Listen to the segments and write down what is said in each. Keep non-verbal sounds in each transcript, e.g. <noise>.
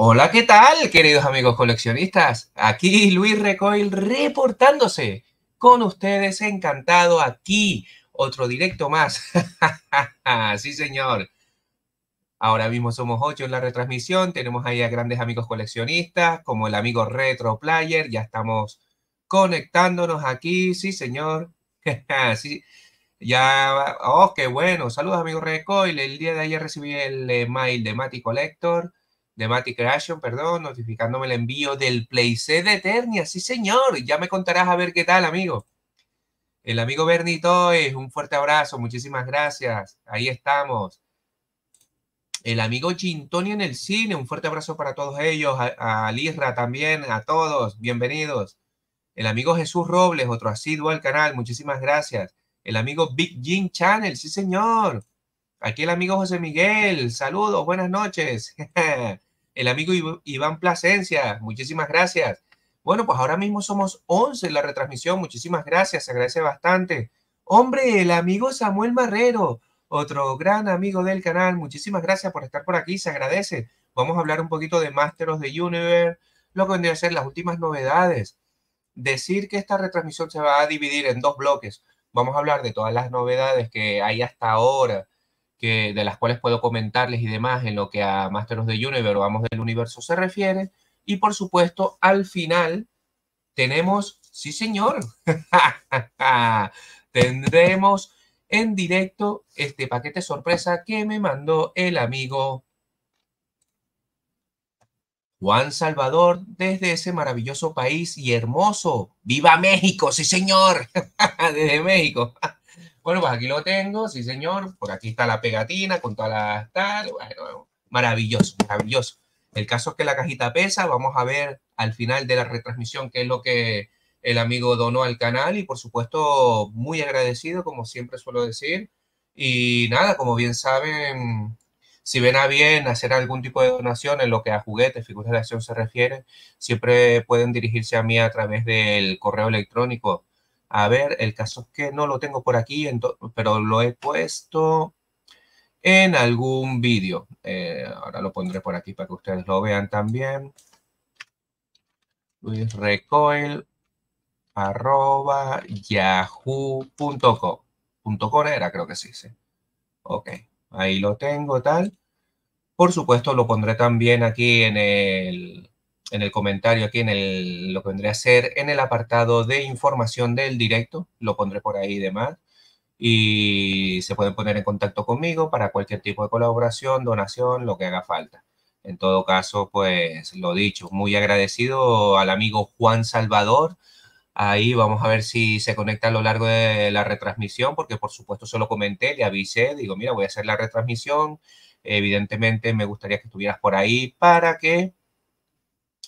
Hola, ¿qué tal, queridos amigos coleccionistas? Aquí Luis Recoil reportándose con ustedes, encantado aquí. Otro directo más. <laughs> sí, señor. Ahora mismo somos ocho en la retransmisión. Tenemos ahí a grandes amigos coleccionistas, como el amigo Retro Player. Ya estamos conectándonos aquí. Sí, señor. <laughs> sí. Ya, oh, qué bueno. Saludos, amigo Recoil. El día de ayer recibí el eh, mail de Mati Collector de Matic Creation, perdón, notificándome el envío del Playset de Eternia. Sí, señor, ya me contarás a ver qué tal, amigo. El amigo Bernito, es eh, un fuerte abrazo, muchísimas gracias. Ahí estamos. El amigo Gintoni en el cine, un fuerte abrazo para todos ellos. A, lira también, a todos, bienvenidos. El amigo Jesús Robles, otro asiduo al canal, muchísimas gracias. El amigo Big Jim Channel, sí señor. Aquí el amigo José Miguel, saludos, buenas noches. <laughs> el amigo Iván Plasencia, muchísimas gracias. Bueno, pues ahora mismo somos 11 en la retransmisión, muchísimas gracias, se agradece bastante. Hombre, el amigo Samuel Marrero, otro gran amigo del canal, muchísimas gracias por estar por aquí, se agradece. Vamos a hablar un poquito de Másteros de Universe, lo que vendría a ser las últimas novedades. Decir que esta retransmisión se va a dividir en dos bloques. Vamos a hablar de todas las novedades que hay hasta ahora de las cuales puedo comentarles y demás en lo que a Masters of the Universe o Amos del Universo se refiere. Y por supuesto, al final tenemos, sí señor, <laughs> tendremos en directo este paquete sorpresa que me mandó el amigo Juan Salvador desde ese maravilloso país y hermoso. ¡Viva México! Sí señor, <laughs> desde México. Bueno, pues aquí lo tengo, sí señor, por aquí está la pegatina con todas las tal, maravilloso, maravilloso. El caso es que la cajita pesa, vamos a ver al final de la retransmisión qué es lo que el amigo donó al canal y por supuesto muy agradecido, como siempre suelo decir. Y nada, como bien saben, si ven a bien hacer algún tipo de donación en lo que a juguetes, figuras de acción se refiere, siempre pueden dirigirse a mí a través del correo electrónico a ver, el caso es que no lo tengo por aquí, pero lo he puesto en algún vídeo. Eh, ahora lo pondré por aquí para que ustedes lo vean también. Luis era, creo que sí, sí. Ok, ahí lo tengo, tal. Por supuesto, lo pondré también aquí en el, en el comentario aquí, en el, lo que vendría a ser en el apartado de información del directo, lo pondré por ahí y demás. Y se pueden poner en contacto conmigo para cualquier tipo de colaboración, donación, lo que haga falta. En todo caso, pues lo dicho, muy agradecido al amigo Juan Salvador. Ahí vamos a ver si se conecta a lo largo de la retransmisión, porque por supuesto se lo comenté, le avisé, digo, mira, voy a hacer la retransmisión. Evidentemente me gustaría que estuvieras por ahí para que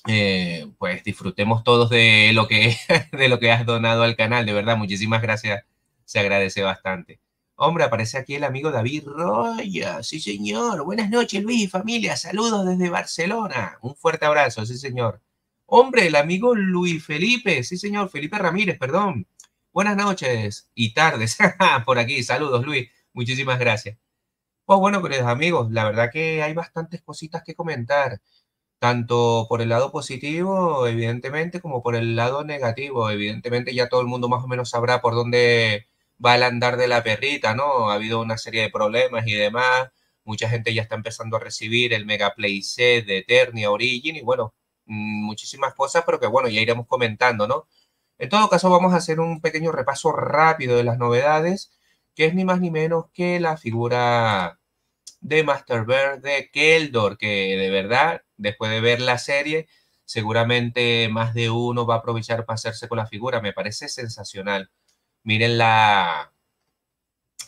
eh, pues disfrutemos todos de lo, que, <laughs> de lo que has donado al canal. De verdad, muchísimas gracias. Se agradece bastante. Hombre, aparece aquí el amigo David Roya. Sí, señor. Buenas noches, Luis y familia. Saludos desde Barcelona. Un fuerte abrazo, sí, señor. Hombre, el amigo Luis Felipe. Sí, señor. Felipe Ramírez, perdón. Buenas noches y tardes <laughs> por aquí. Saludos, Luis. Muchísimas gracias. Pues bueno, queridos amigos, la verdad que hay bastantes cositas que comentar tanto por el lado positivo, evidentemente, como por el lado negativo. Evidentemente ya todo el mundo más o menos sabrá por dónde va el andar de la perrita, ¿no? Ha habido una serie de problemas y demás. Mucha gente ya está empezando a recibir el Mega Play C de Eternia, Origin y bueno, mm, muchísimas cosas, pero que bueno, ya iremos comentando, ¿no? En todo caso, vamos a hacer un pequeño repaso rápido de las novedades, que es ni más ni menos que la figura de Master Bird de Keldor, que de verdad después de ver la serie, seguramente más de uno va a aprovechar para hacerse con la figura. Me parece sensacional. Miren la,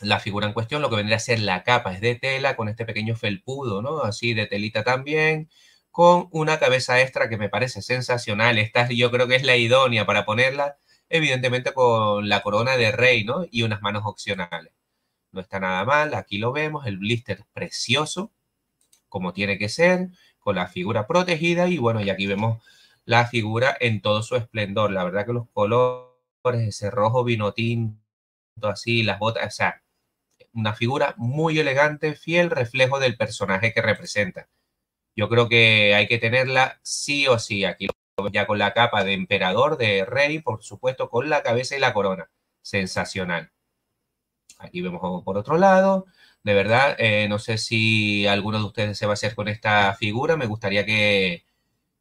la figura en cuestión, lo que vendría a ser la capa, es de tela con este pequeño felpudo, ¿no? Así de telita también, con una cabeza extra que me parece sensacional. Esta yo creo que es la idónea para ponerla, evidentemente con la corona de rey, ¿no? Y unas manos opcionales. No está nada mal, aquí lo vemos, el blister precioso, como tiene que ser con la figura protegida y bueno, y aquí vemos la figura en todo su esplendor. La verdad que los colores, ese rojo vinotín, así, las botas, o sea, una figura muy elegante, fiel reflejo del personaje que representa. Yo creo que hay que tenerla sí o sí aquí, ya con la capa de emperador, de rey, por supuesto, con la cabeza y la corona. Sensacional. Aquí vemos por otro lado de verdad, eh, no sé si alguno de ustedes se va a hacer con esta figura. Me gustaría que,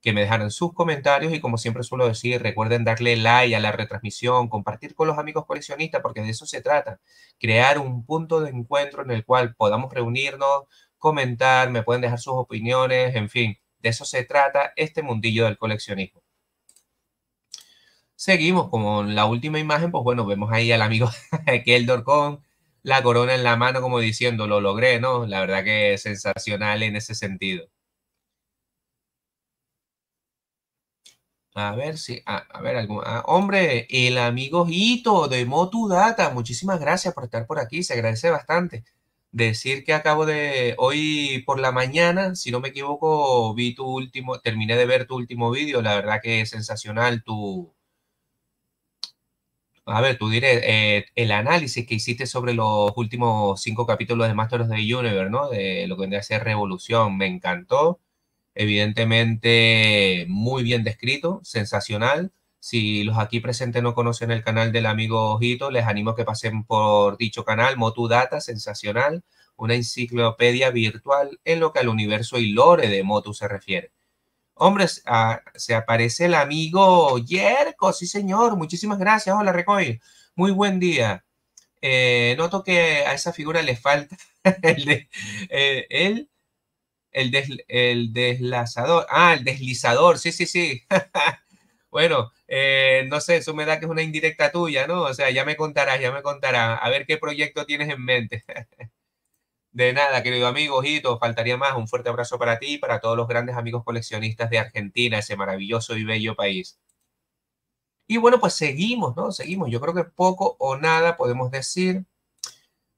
me dejaran sus comentarios y como siempre suelo decir, recuerden darle like a la retransmisión, compartir con los amigos coleccionistas, porque de eso se trata, crear un punto de encuentro en el cual podamos reunirnos, comentar, me pueden dejar sus opiniones, en fin, de eso se trata este mundillo del coleccionismo. Seguimos con la última imagen, pues bueno, vemos ahí al amigo <laughs> Keldor la corona en la mano como diciendo, lo logré, ¿no? La verdad que es sensacional en ese sentido. A ver si, a, ver, ah, hombre, el amigo Hito de Motu Data, muchísimas gracias por estar por aquí, se agradece bastante. Decir que acabo de, hoy por la mañana, si no me equivoco, vi tu último, terminé de ver tu último vídeo, la verdad que es sensacional tu, a ver, tú diré, eh, el análisis que hiciste sobre los últimos cinco capítulos de Masters of the Universe, ¿no? De lo que vendría a ser Revolución, me encantó. Evidentemente, muy bien descrito, sensacional. Si los aquí presentes no conocen el canal del amigo Ojito, les animo a que pasen por dicho canal, Motu Data, sensacional, una enciclopedia virtual en lo que al universo y lore de Motu se refiere. Hombre, ah, se aparece el amigo Yerko, sí señor, muchísimas gracias, hola Recoy, muy buen día. Eh, noto que a esa figura le falta <laughs> eh, el, el, el, deslazador, ah, el deslizador, sí, sí, sí. <laughs> bueno, eh, no sé, eso me da que es una indirecta tuya, ¿no? O sea, ya me contarás, ya me contarás, a ver qué proyecto tienes en mente. <laughs> De nada, querido amigo Ojito, faltaría más. Un fuerte abrazo para ti y para todos los grandes amigos coleccionistas de Argentina, ese maravilloso y bello país. Y bueno, pues seguimos, ¿no? Seguimos. Yo creo que poco o nada podemos decir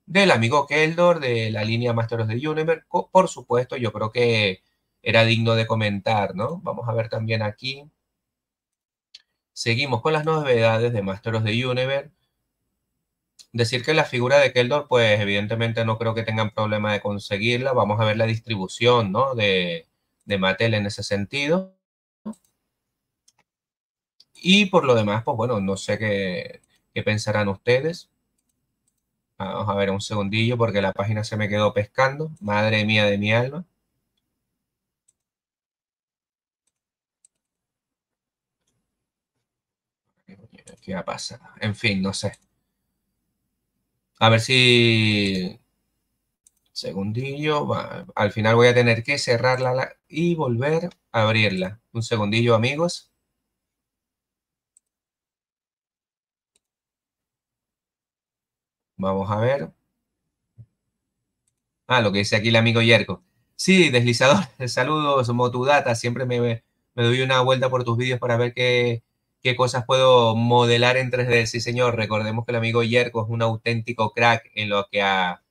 del amigo Keldor, de la línea Masteros de Univer. Por supuesto, yo creo que era digno de comentar, ¿no? Vamos a ver también aquí. Seguimos con las novedades de Masteros de Univer. Decir que la figura de Keldor, pues evidentemente no creo que tengan problema de conseguirla. Vamos a ver la distribución ¿no? de, de Mattel en ese sentido. Y por lo demás, pues bueno, no sé qué, qué pensarán ustedes. Vamos a ver un segundillo porque la página se me quedó pescando. Madre mía de mi alma. ¿Qué ha pasado? En fin, no sé. A ver si... Segundillo. Al final voy a tener que cerrarla y volver a abrirla. Un segundillo, amigos. Vamos a ver. Ah, lo que dice aquí el amigo Yerko. Sí, deslizador. <laughs> Saludos, Motudata. Siempre me, me doy una vuelta por tus vídeos para ver qué qué cosas puedo modelar en 3D. Sí, señor, recordemos que el amigo Yerko es un auténtico crack en lo que a,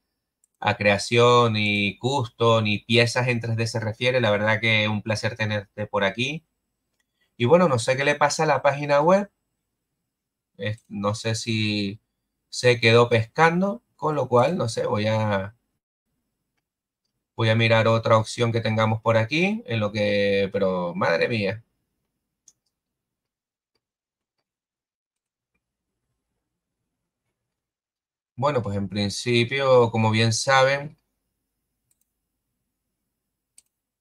creación y custom y piezas en 3D se refiere. La verdad que es un placer tenerte por aquí. Y bueno, no sé qué le pasa a la página web. No sé si se quedó pescando, con lo cual, no sé, voy a, voy a mirar otra opción que tengamos por aquí, en lo que, pero madre mía, Bueno, pues en principio, como bien saben,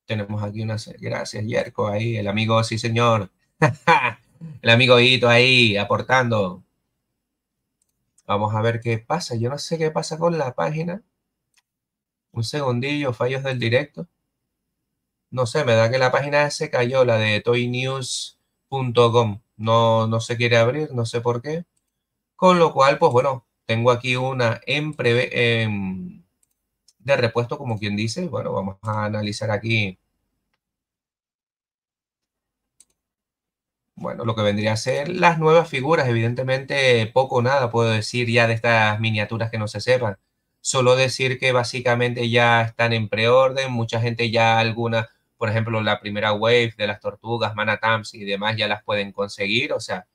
tenemos aquí una Gracias, Yerko, ahí, el amigo, sí señor. <laughs> el amigo Hito ahí, aportando. Vamos a ver qué pasa. Yo no sé qué pasa con la página. Un segundillo, fallos del directo. No sé, me da que la página se cayó, la de toynews.com. No, no se quiere abrir, no sé por qué. Con lo cual, pues bueno, tengo aquí una en, de repuesto, como quien dice. Bueno, vamos a analizar aquí. Bueno, lo que vendría a ser las nuevas figuras. Evidentemente, poco o nada puedo decir ya de estas miniaturas que no se sepan. Solo decir que básicamente ya están en preorden. Mucha gente ya alguna, por ejemplo, la primera wave de las tortugas, Manatams y demás ya las pueden conseguir. O sea,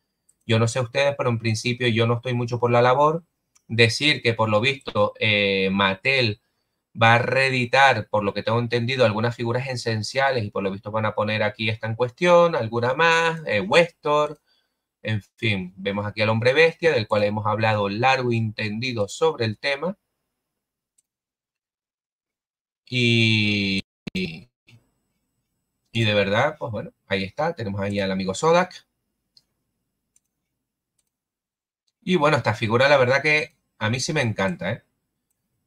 yo no sé ustedes, pero en principio yo no estoy mucho por la labor decir que por lo visto eh, Mattel va a reeditar, por lo que tengo entendido, algunas figuras esenciales y por lo visto van a poner aquí esta en cuestión, alguna más, eh, Westor, en fin, vemos aquí al hombre bestia, del cual hemos hablado largo y entendido sobre el tema. Y, y, de verdad, pues bueno, ahí está, tenemos ahí al amigo Sodak. Y bueno, esta figura la verdad que a mí sí me encanta, ¿eh?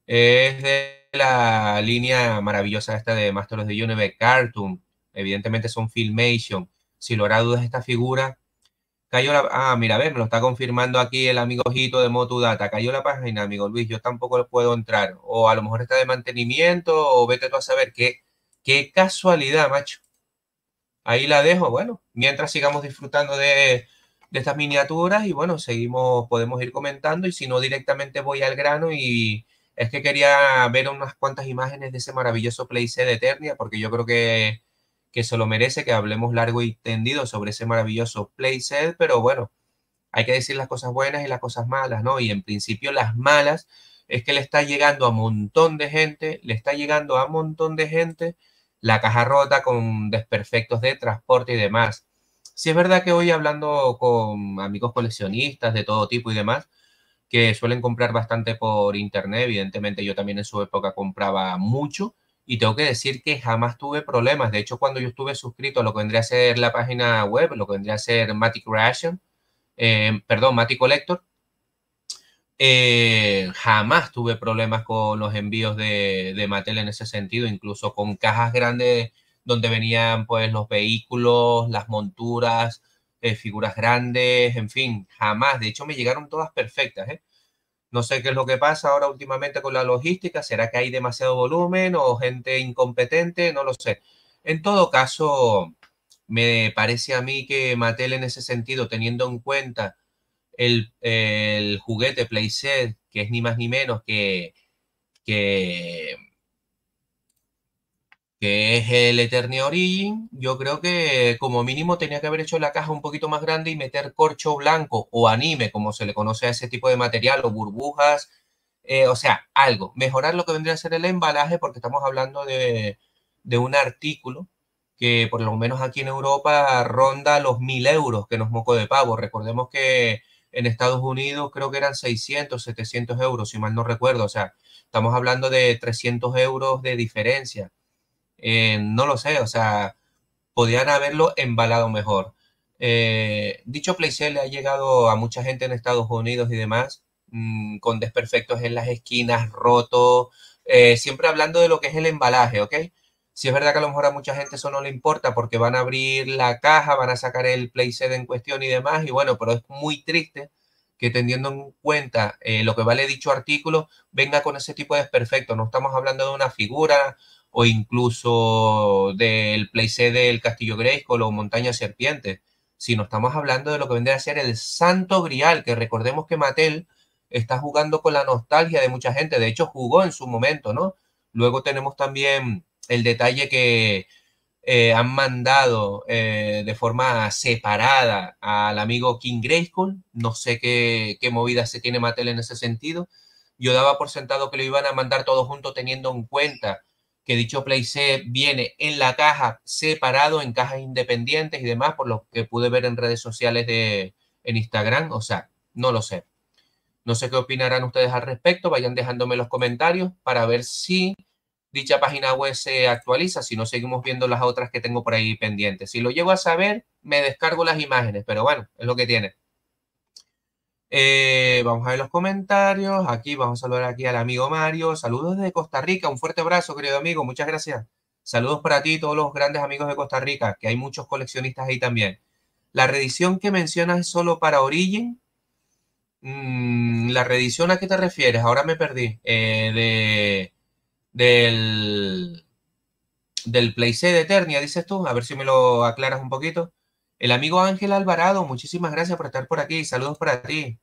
Es de la línea maravillosa esta de Masters of the Universe, Cartoon. Evidentemente son Filmation. Si lo hará dudas esta figura, cayó la... Ah, mira, a ver, me lo está confirmando aquí el amigo Jito de Data. Cayó la página, amigo Luis, yo tampoco puedo entrar. O a lo mejor está de mantenimiento, o vete tú a saber qué, qué casualidad, macho. Ahí la dejo, bueno, mientras sigamos disfrutando de de estas miniaturas y bueno, seguimos, podemos ir comentando y si no directamente voy al grano y es que quería ver unas cuantas imágenes de ese maravilloso playset de Eternia porque yo creo que, que se lo merece que hablemos largo y tendido sobre ese maravilloso playset, pero bueno, hay que decir las cosas buenas y las cosas malas, ¿no? Y en principio las malas es que le está llegando a un montón de gente, le está llegando a un montón de gente la caja rota con desperfectos de transporte y demás. Si es verdad que hoy hablando con amigos coleccionistas de todo tipo y demás, que suelen comprar bastante por internet, evidentemente yo también en su época compraba mucho y tengo que decir que jamás tuve problemas. De hecho, cuando yo estuve suscrito a lo que vendría a ser la página web, lo que vendría a ser Matic Creation, eh, perdón, Matic Collector, eh, jamás tuve problemas con los envíos de, de Mattel en ese sentido, incluso con cajas grandes donde venían pues los vehículos, las monturas, eh, figuras grandes, en fin, jamás. De hecho, me llegaron todas perfectas. ¿eh? No sé qué es lo que pasa ahora últimamente con la logística. ¿Será que hay demasiado volumen o gente incompetente? No lo sé. En todo caso, me parece a mí que Mattel en ese sentido, teniendo en cuenta el, juguete playset, que es ni más ni menos que, que que es el Eternia Origin, yo creo que como mínimo tenía que haber hecho la caja un poquito más grande y meter corcho blanco o anime, como se le conoce a ese tipo de material, o burbujas, eh, o sea, algo. Mejorar lo que vendría a ser el embalaje, porque estamos hablando de, de un artículo que por lo menos aquí en Europa ronda los mil euros, que nos moco de pavo. Recordemos que en Estados Unidos creo que eran 600, 700 euros, si mal no recuerdo. O sea, estamos hablando de 300 euros de diferencia eh, no lo sé, o sea, podían haberlo embalado mejor. Eh, dicho PlayStation le ha llegado a mucha gente en Estados Unidos y demás, mm, con desperfectos en las esquinas, roto, eh, siempre hablando de lo que es el embalaje, ¿ok? Si es verdad que a lo mejor a mucha gente eso no le importa porque van a abrir la caja, van a sacar el playset en cuestión y demás, y bueno, pero es muy triste que teniendo en cuenta lo que vale dicho artículo, venga con ese tipo de desperfecto. No estamos hablando de una figura, o incluso del playset del Castillo Grayskull o Montaña Serpiente, no estamos hablando de lo que vendría a ser el Santo Grial, que recordemos que Mattel está jugando con la nostalgia de mucha gente, de hecho jugó en su momento, ¿no? Luego tenemos también el detalle que eh, han mandado eh, de forma separada al amigo King Grayskull, no sé qué, qué movida se tiene Mattel en ese sentido, yo daba por sentado que lo iban a mandar todo junto teniendo en cuenta que dicho se viene en la caja separado, en cajas independientes y demás, por lo que pude ver en redes sociales de en Instagram. O sea, no lo sé. No sé qué opinarán ustedes al respecto. Vayan dejándome los comentarios para ver si dicha página web se actualiza, si no seguimos viendo las otras que tengo por ahí pendientes. Si lo llego a saber, me descargo las imágenes, pero bueno, es lo que tiene. Eh, vamos a ver los comentarios. Aquí vamos a saludar aquí al amigo Mario. Saludos desde Costa Rica. Un fuerte abrazo, querido amigo. Muchas gracias. Saludos para ti y todos los grandes amigos de Costa Rica, que hay muchos coleccionistas ahí también. La reedición que mencionas es solo para Origin. Mm, ¿La reedición a qué te refieres? Ahora me perdí. Eh, del, del C de Eternia, dices tú. A ver si me lo aclaras un poquito. El amigo Ángel Alvarado, muchísimas gracias por estar por aquí. Saludos para ti.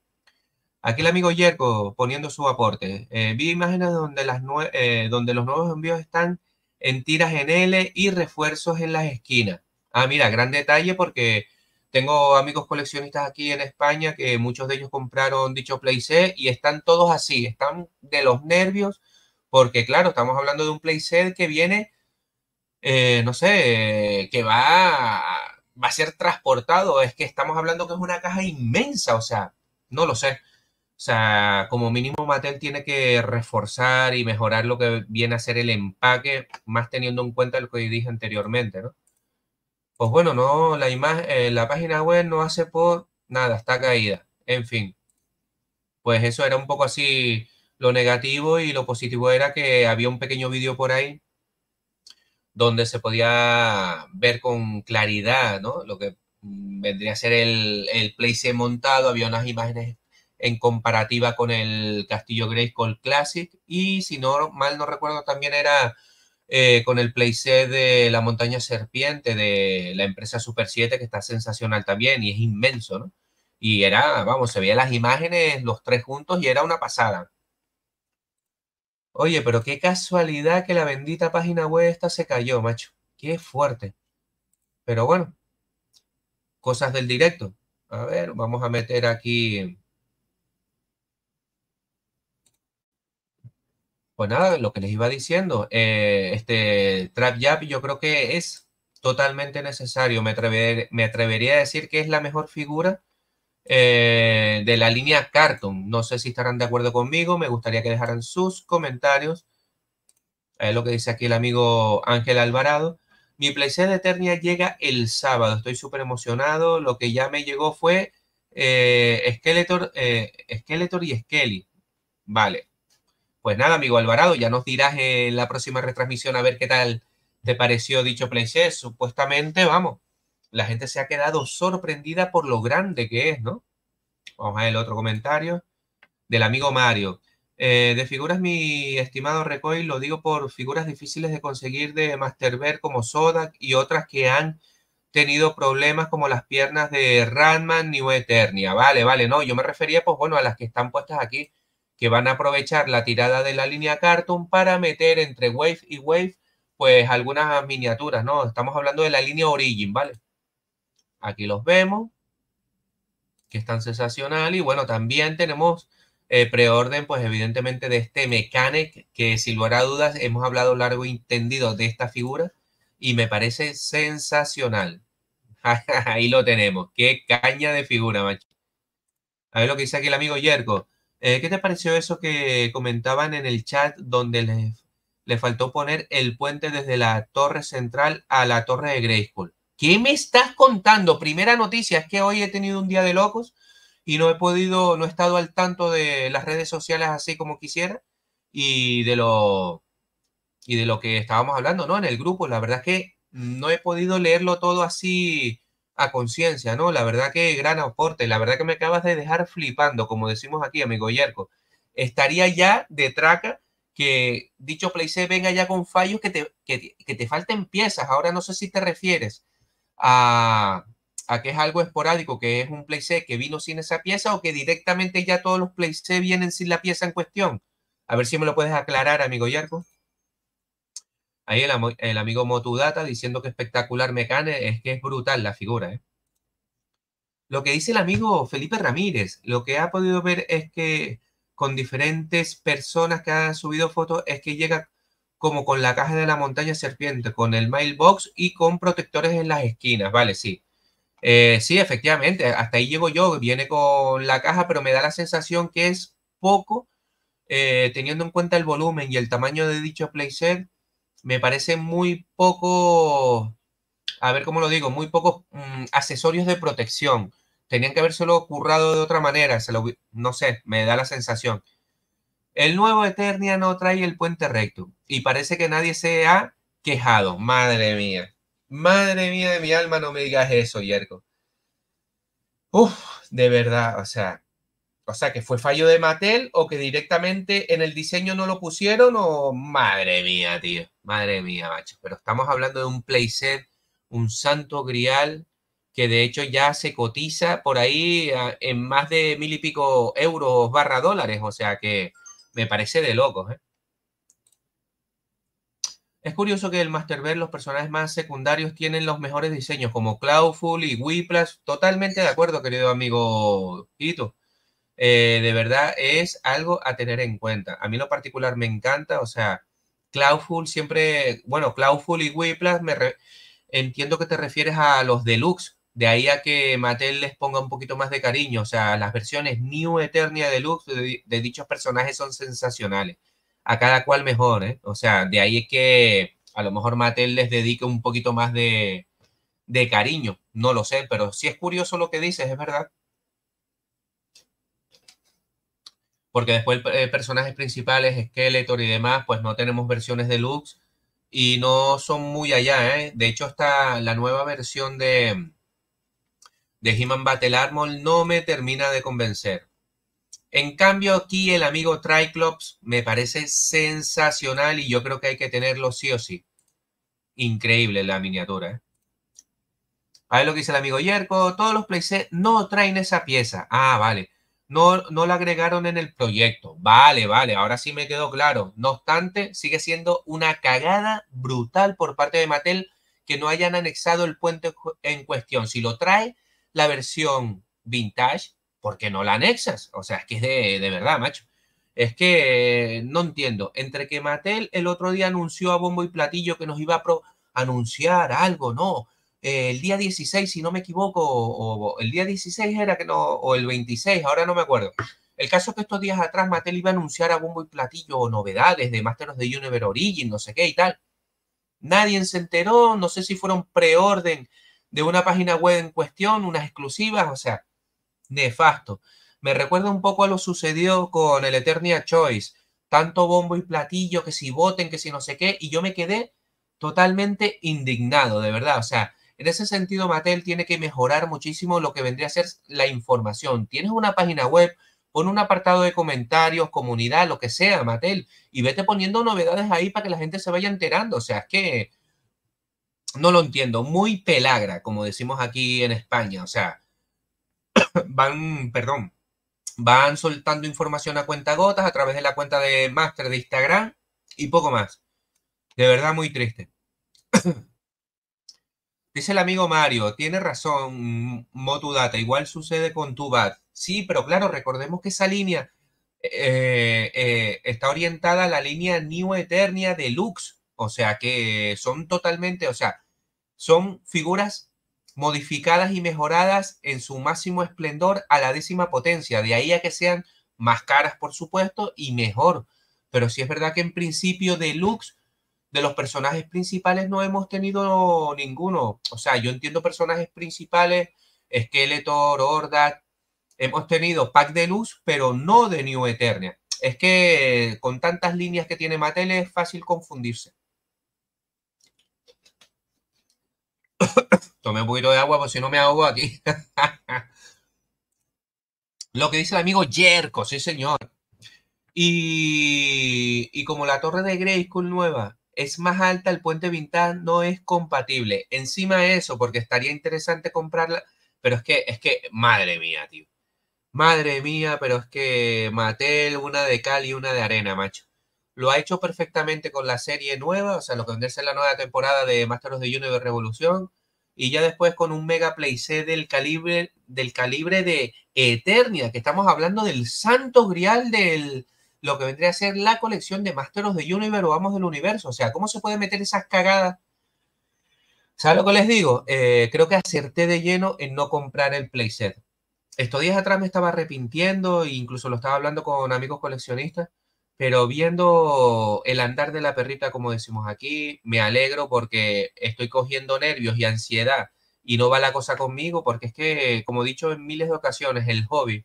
Aquí el amigo Yerko poniendo su aporte. Eh, vi imágenes donde, las eh, donde los nuevos envíos están en tiras en L y refuerzos en las esquinas. Ah, mira, gran detalle porque tengo amigos coleccionistas aquí en España que muchos de ellos compraron dicho playset y están todos así, están de los nervios porque claro, estamos hablando de un playset que viene, eh, no sé, que va va a ser transportado. Es que estamos hablando que es una caja inmensa, o sea, no lo sé. O sea, como mínimo Mattel tiene que reforzar y mejorar lo que viene a ser el empaque, más teniendo en cuenta lo que dije anteriormente, ¿no? Pues bueno, no, la imagen, eh, la página web no hace por nada, está caída. En fin. Pues eso era un poco así lo negativo y lo positivo era que había un pequeño vídeo por ahí donde se podía ver con claridad lo que vendría a ser el, el place montado, había unas imágenes en comparativa con el Castillo Greyskull Classic y si no mal no recuerdo también era eh, con el place de la montaña serpiente de la empresa Super 7 que está sensacional también y es inmenso, Y era, vamos, se veían las imágenes los tres juntos y era una pasada. Oye, pero qué casualidad que la bendita página web esta se cayó, macho. Qué fuerte. Pero bueno, cosas del directo. A ver, vamos a meter aquí. Pues nada, lo que les iba diciendo, eh, este Trap Yap, yo creo que es totalmente necesario. me atrevería a decir que es la mejor figura eh, de la línea Cartoon. No sé si estarán de acuerdo conmigo, me gustaría que dejaran sus comentarios. Es lo que dice aquí el amigo Ángel Alvarado. Mi PlayStation de Eternia llega el sábado, estoy súper emocionado. Lo que ya me llegó fue eh, Skeletor, eh, Skeletor y Skelly. Vale. Pues nada, amigo Alvarado, ya nos dirás en la próxima retransmisión a ver qué tal te pareció dicho playset. Supuestamente, vamos, la gente se ha quedado sorprendida por lo grande que es, ¿no? Vamos a ver el otro comentario del amigo Mario. Eh, de figuras, mi estimado Recoil, lo digo por figuras difíciles de conseguir de Masterver como Sodak y otras que han tenido problemas como las piernas de Ratman ni Eternia. Vale, vale, no, yo me refería pues bueno a las que están puestas aquí, que van a aprovechar la tirada de la línea Cartoon para meter entre Wave y Wave pues algunas miniaturas, ¿no? Estamos hablando de la línea Origin, ¿vale? Aquí los vemos, que están sensacional. Y bueno, también tenemos eh, preorden, pues evidentemente de este Mechanic, que sin lugar a dudas hemos hablado largo y tendido de esta figura y me parece sensacional. <laughs> Ahí lo tenemos. Qué caña de figura, macho. A ver lo que dice aquí el amigo yergo eh, ¿Qué te pareció eso que comentaban en el chat donde le le faltó poner el puente desde la torre central a la torre de Grayskull? ¿Qué me estás contando? Primera noticia, es que hoy he tenido un día de locos y no he podido, no he estado al tanto de las redes sociales así como quisiera y de lo, y de lo que estábamos hablando, ¿no? En el grupo, la verdad es que no he podido leerlo todo así a conciencia, ¿no? La verdad que gran aporte, la verdad que me acabas de dejar flipando, como decimos aquí, amigo Yerko. Estaría ya de traca que dicho PlayStation venga ya con fallos que te, que te falten piezas. Ahora no sé si te refieres a, que es algo esporádico, que es un playset que vino sin esa pieza o que directamente ya todos los playset vienen sin la pieza en cuestión. A ver si me lo puedes aclarar, amigo Yerko. Ahí el, amigo Motudata diciendo que espectacular Mecane, es que es brutal la figura. ¿eh? Lo que dice el amigo Felipe Ramírez, lo que ha podido ver es que con diferentes personas que han subido fotos, es que llega como con la caja de la montaña serpiente, con el mailbox y con protectores en las esquinas, vale, sí. Eh, sí, efectivamente, hasta ahí llego yo, viene con la caja, pero me da la sensación que es poco, eh, teniendo en cuenta el volumen y el tamaño de dicho playset, me parece muy poco, a ver cómo lo digo, muy pocos mm, accesorios de protección. Tenían que habérselo currado de otra manera, se no sé, me da la sensación. El nuevo Eternia no trae el puente recto y parece que nadie se ha quejado. Madre mía. Madre mía de mi alma, no me digas eso, Yerko. Uf, de verdad, o sea, o sea, que fue fallo de Mattel o que directamente en el diseño no lo pusieron o madre mía, tío, madre mía, macho. Pero estamos hablando de un playset, un santo grial que de hecho ya se cotiza por ahí en más de mil y pico euros barra dólares, o sea que me parece de locos. ¿eh? Es curioso que el Masterverse, los personajes más secundarios tienen los mejores diseños, como Clawful y Whiplash. Totalmente de acuerdo, querido amigo Pito. Eh, de verdad es algo a tener en cuenta. A mí lo particular me encanta, o sea, Clawful siempre, bueno, Clawful y Whiplash, me entiendo que te refieres a los deluxe, de ahí a que Mattel les ponga un poquito más de cariño. O sea, las versiones New Eternia Deluxe de, de dichos personajes son sensacionales. A cada cual mejor, ¿eh? O sea, de ahí es que a lo mejor Mattel les dedique un poquito más de, cariño. No lo sé, pero sí es curioso lo que dices, es verdad. Porque después eh, personajes principales, Skeletor y demás, pues no tenemos versiones deluxe y no son muy allá, ¿eh? De hecho, está la nueva versión de, de He-Man Battle Armor no me termina de convencer. En cambio, aquí el amigo Triclops me parece sensacional y yo creo que hay que tenerlo sí o sí. Increíble la miniatura. ¿eh? A ver lo que dice el amigo Yerko. Todos los playsets no traen esa pieza. Ah, vale. No, no la agregaron en el proyecto. Vale, vale. Ahora sí me quedó claro. No obstante, sigue siendo una cagada brutal por parte de Mattel que no hayan anexado el puente en cuestión. Si lo trae, la versión vintage, ¿por qué no la anexas? O sea, es que es de, verdad, macho. Es que no entiendo. Entre que Mattel el otro día anunció a bombo y platillo que nos iba a anunciar algo, ¿no? Eh, el día 16, si no me equivoco, o, el día 16 era que no, o el 26, ahora no me acuerdo. El caso es que estos días atrás Mattel iba a anunciar a bombo y platillo novedades de Masters de Universe Origin, no sé qué y tal. Nadie se enteró, no sé si fueron preorden de una página web en cuestión, unas exclusivas, o sea, nefasto. Me recuerda un poco a lo sucedido con el Eternia Choice, tanto bombo y platillo, que si voten, que si no sé qué, y yo me quedé totalmente indignado, de verdad, o sea, en ese sentido Matel, tiene que mejorar muchísimo lo que vendría a ser la información. Tienes una página web, pon un apartado de comentarios, comunidad, lo que sea, Matel. y vete poniendo novedades ahí para que la gente se vaya enterando, o sea, es que no lo entiendo, muy pelagra, como decimos aquí en España, o sea, <coughs> van, perdón, van soltando información a cuenta gotas a través de la cuenta de Master de Instagram y poco más. De verdad muy triste. <coughs> Dice el amigo Mario, tiene razón, Motudata, igual sucede con tu bat. Sí, pero claro, recordemos que esa línea eh, eh, está orientada a la línea New Eternia Deluxe. O sea que son totalmente, o sea, son figuras modificadas y mejoradas en su máximo esplendor a la décima potencia, de ahí a que sean más caras, por supuesto, y mejor. Pero sí es verdad que en principio de de los personajes principales no hemos tenido ninguno. O sea, yo entiendo personajes principales, Skeletor, Horda, hemos tenido pack de luz, pero no de New Eternia. Es que con tantas líneas que tiene Mattel es fácil confundirse. <coughs> Tomé un poquito de agua por pues si no me ahogo aquí. <laughs> Lo que dice el amigo Yerko, sí señor. Y, y como la torre de School nueva es más alta, el puente Vintan no es compatible. Encima de eso, porque estaría interesante comprarla, pero es que, es que, madre mía, tío. Madre mía, pero es que Matel, una de cal y una de arena, macho. Lo ha hecho perfectamente con la serie nueva, o sea, lo que vendría a ser la nueva temporada de Masters de Universe Revolución. Y ya después con un Mega Play del calibre, del calibre de Eternia, que estamos hablando del santo grial del lo que vendría a ser la colección de Masters de Universe o Amos del Universo. O sea, ¿cómo se puede meter esas cagadas ¿Sabes lo que les digo? Eh, creo que acerté de lleno en no comprar el playset. Estos días atrás me estaba arrepintiendo, incluso lo estaba hablando con amigos coleccionistas, pero viendo el andar de la perrita, como decimos aquí, me alegro porque estoy cogiendo nervios y ansiedad y no va la cosa conmigo porque es que, como he dicho en miles de ocasiones, el hobby,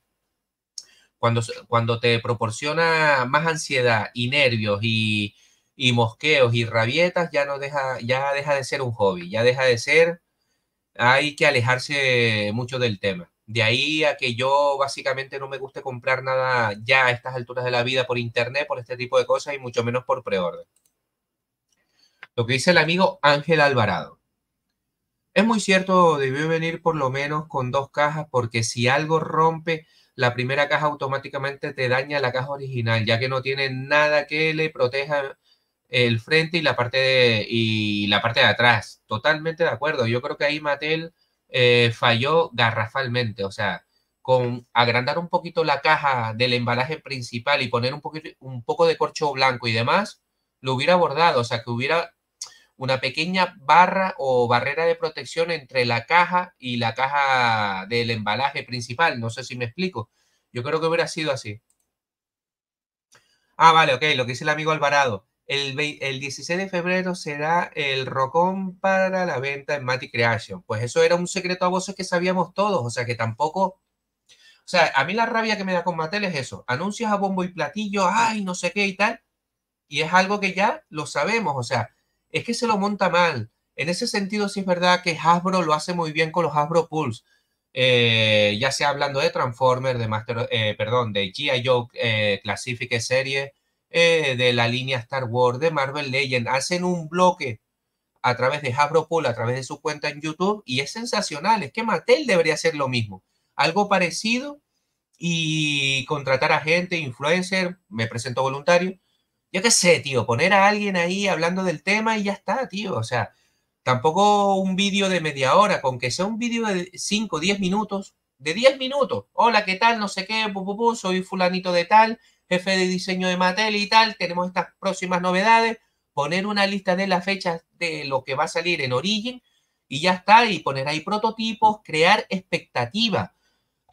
cuando, cuando te proporciona más ansiedad y nervios y, y mosqueos y rabietas, ya, no deja, ya deja de ser un hobby, ya deja de ser, hay que alejarse mucho del tema. De ahí a que yo básicamente no me guste comprar nada ya a estas alturas de la vida por internet, por este tipo de cosas y mucho menos por preorden. Lo que dice el amigo Ángel Alvarado. Es muy cierto, debió venir por lo menos con dos cajas porque si algo rompe la primera caja automáticamente te daña la caja original, ya que no tiene nada que le proteja el frente y la parte de, y la parte de atrás. Totalmente de acuerdo. Yo creo que ahí Mattel eh, falló garrafalmente. O sea, con agrandar un poquito la caja del embalaje principal y poner un, poquito, un poco de corcho blanco y demás, lo hubiera abordado. O sea, que hubiera una pequeña barra o barrera de protección entre la caja y la caja del embalaje principal. No sé si me explico. Yo creo que hubiera sido así. Ah, vale, ok, lo que dice el amigo Alvarado. El, 16 de febrero será el rocón para la venta en Mati Creation. Pues eso era un secreto a voces que sabíamos todos, o sea que tampoco... O sea, a mí la rabia que me da con Mattel es eso, anuncios a bombo y platillo, ay, no sé qué y tal, y es algo que ya lo sabemos, o sea, es que se lo monta mal. En ese sentido sí es verdad que Hasbro lo hace muy bien con los Hasbro Pulse, eh, ya sea hablando de Transformers, de Master, eh, perdón, de G.I. Joe eh, Series, eh, de la línea Star Wars, de Marvel Legends, hacen un bloque a través de Hasbro Pool, a través de su cuenta en YouTube, y es sensacional. Es que Mattel debería hacer lo mismo, algo parecido y contratar a gente, influencer, me presento voluntario. Yo qué sé, tío, poner a alguien ahí hablando del tema y ya está, tío. O sea, tampoco un vídeo de media hora, con que sea un vídeo de 5, 10 minutos, de 10 minutos. Hola, ¿qué tal? No sé qué, soy fulanito de tal, jefe de diseño de Mattel y tal, tenemos estas próximas novedades, poner una lista de las fechas de lo que va a salir en Origin y ya está, y poner ahí prototipos, crear expectativa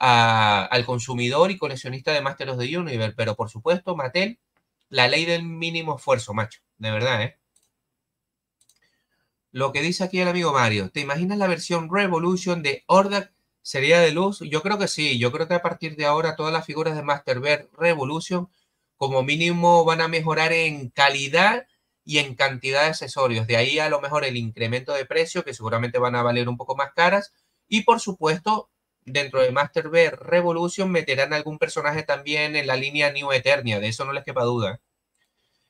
al consumidor y coleccionista de Masters of the Universe, pero por supuesto, Mattel, la ley del mínimo esfuerzo, macho, de verdad, ¿eh? Lo que dice aquí el amigo Mario, ¿te imaginas la versión Revolution de Order? ¿Sería de luz? Yo creo que sí. Yo creo que a partir de ahora todas las figuras de Master Masterverse Revolution como mínimo van a mejorar en calidad y en cantidad de accesorios. De ahí a lo mejor el incremento de precio, que seguramente van a valer un poco más caras. Y por supuesto, dentro de Master Masterverse Revolution meterán algún personaje también en la línea New Eternia. De eso no les quepa duda.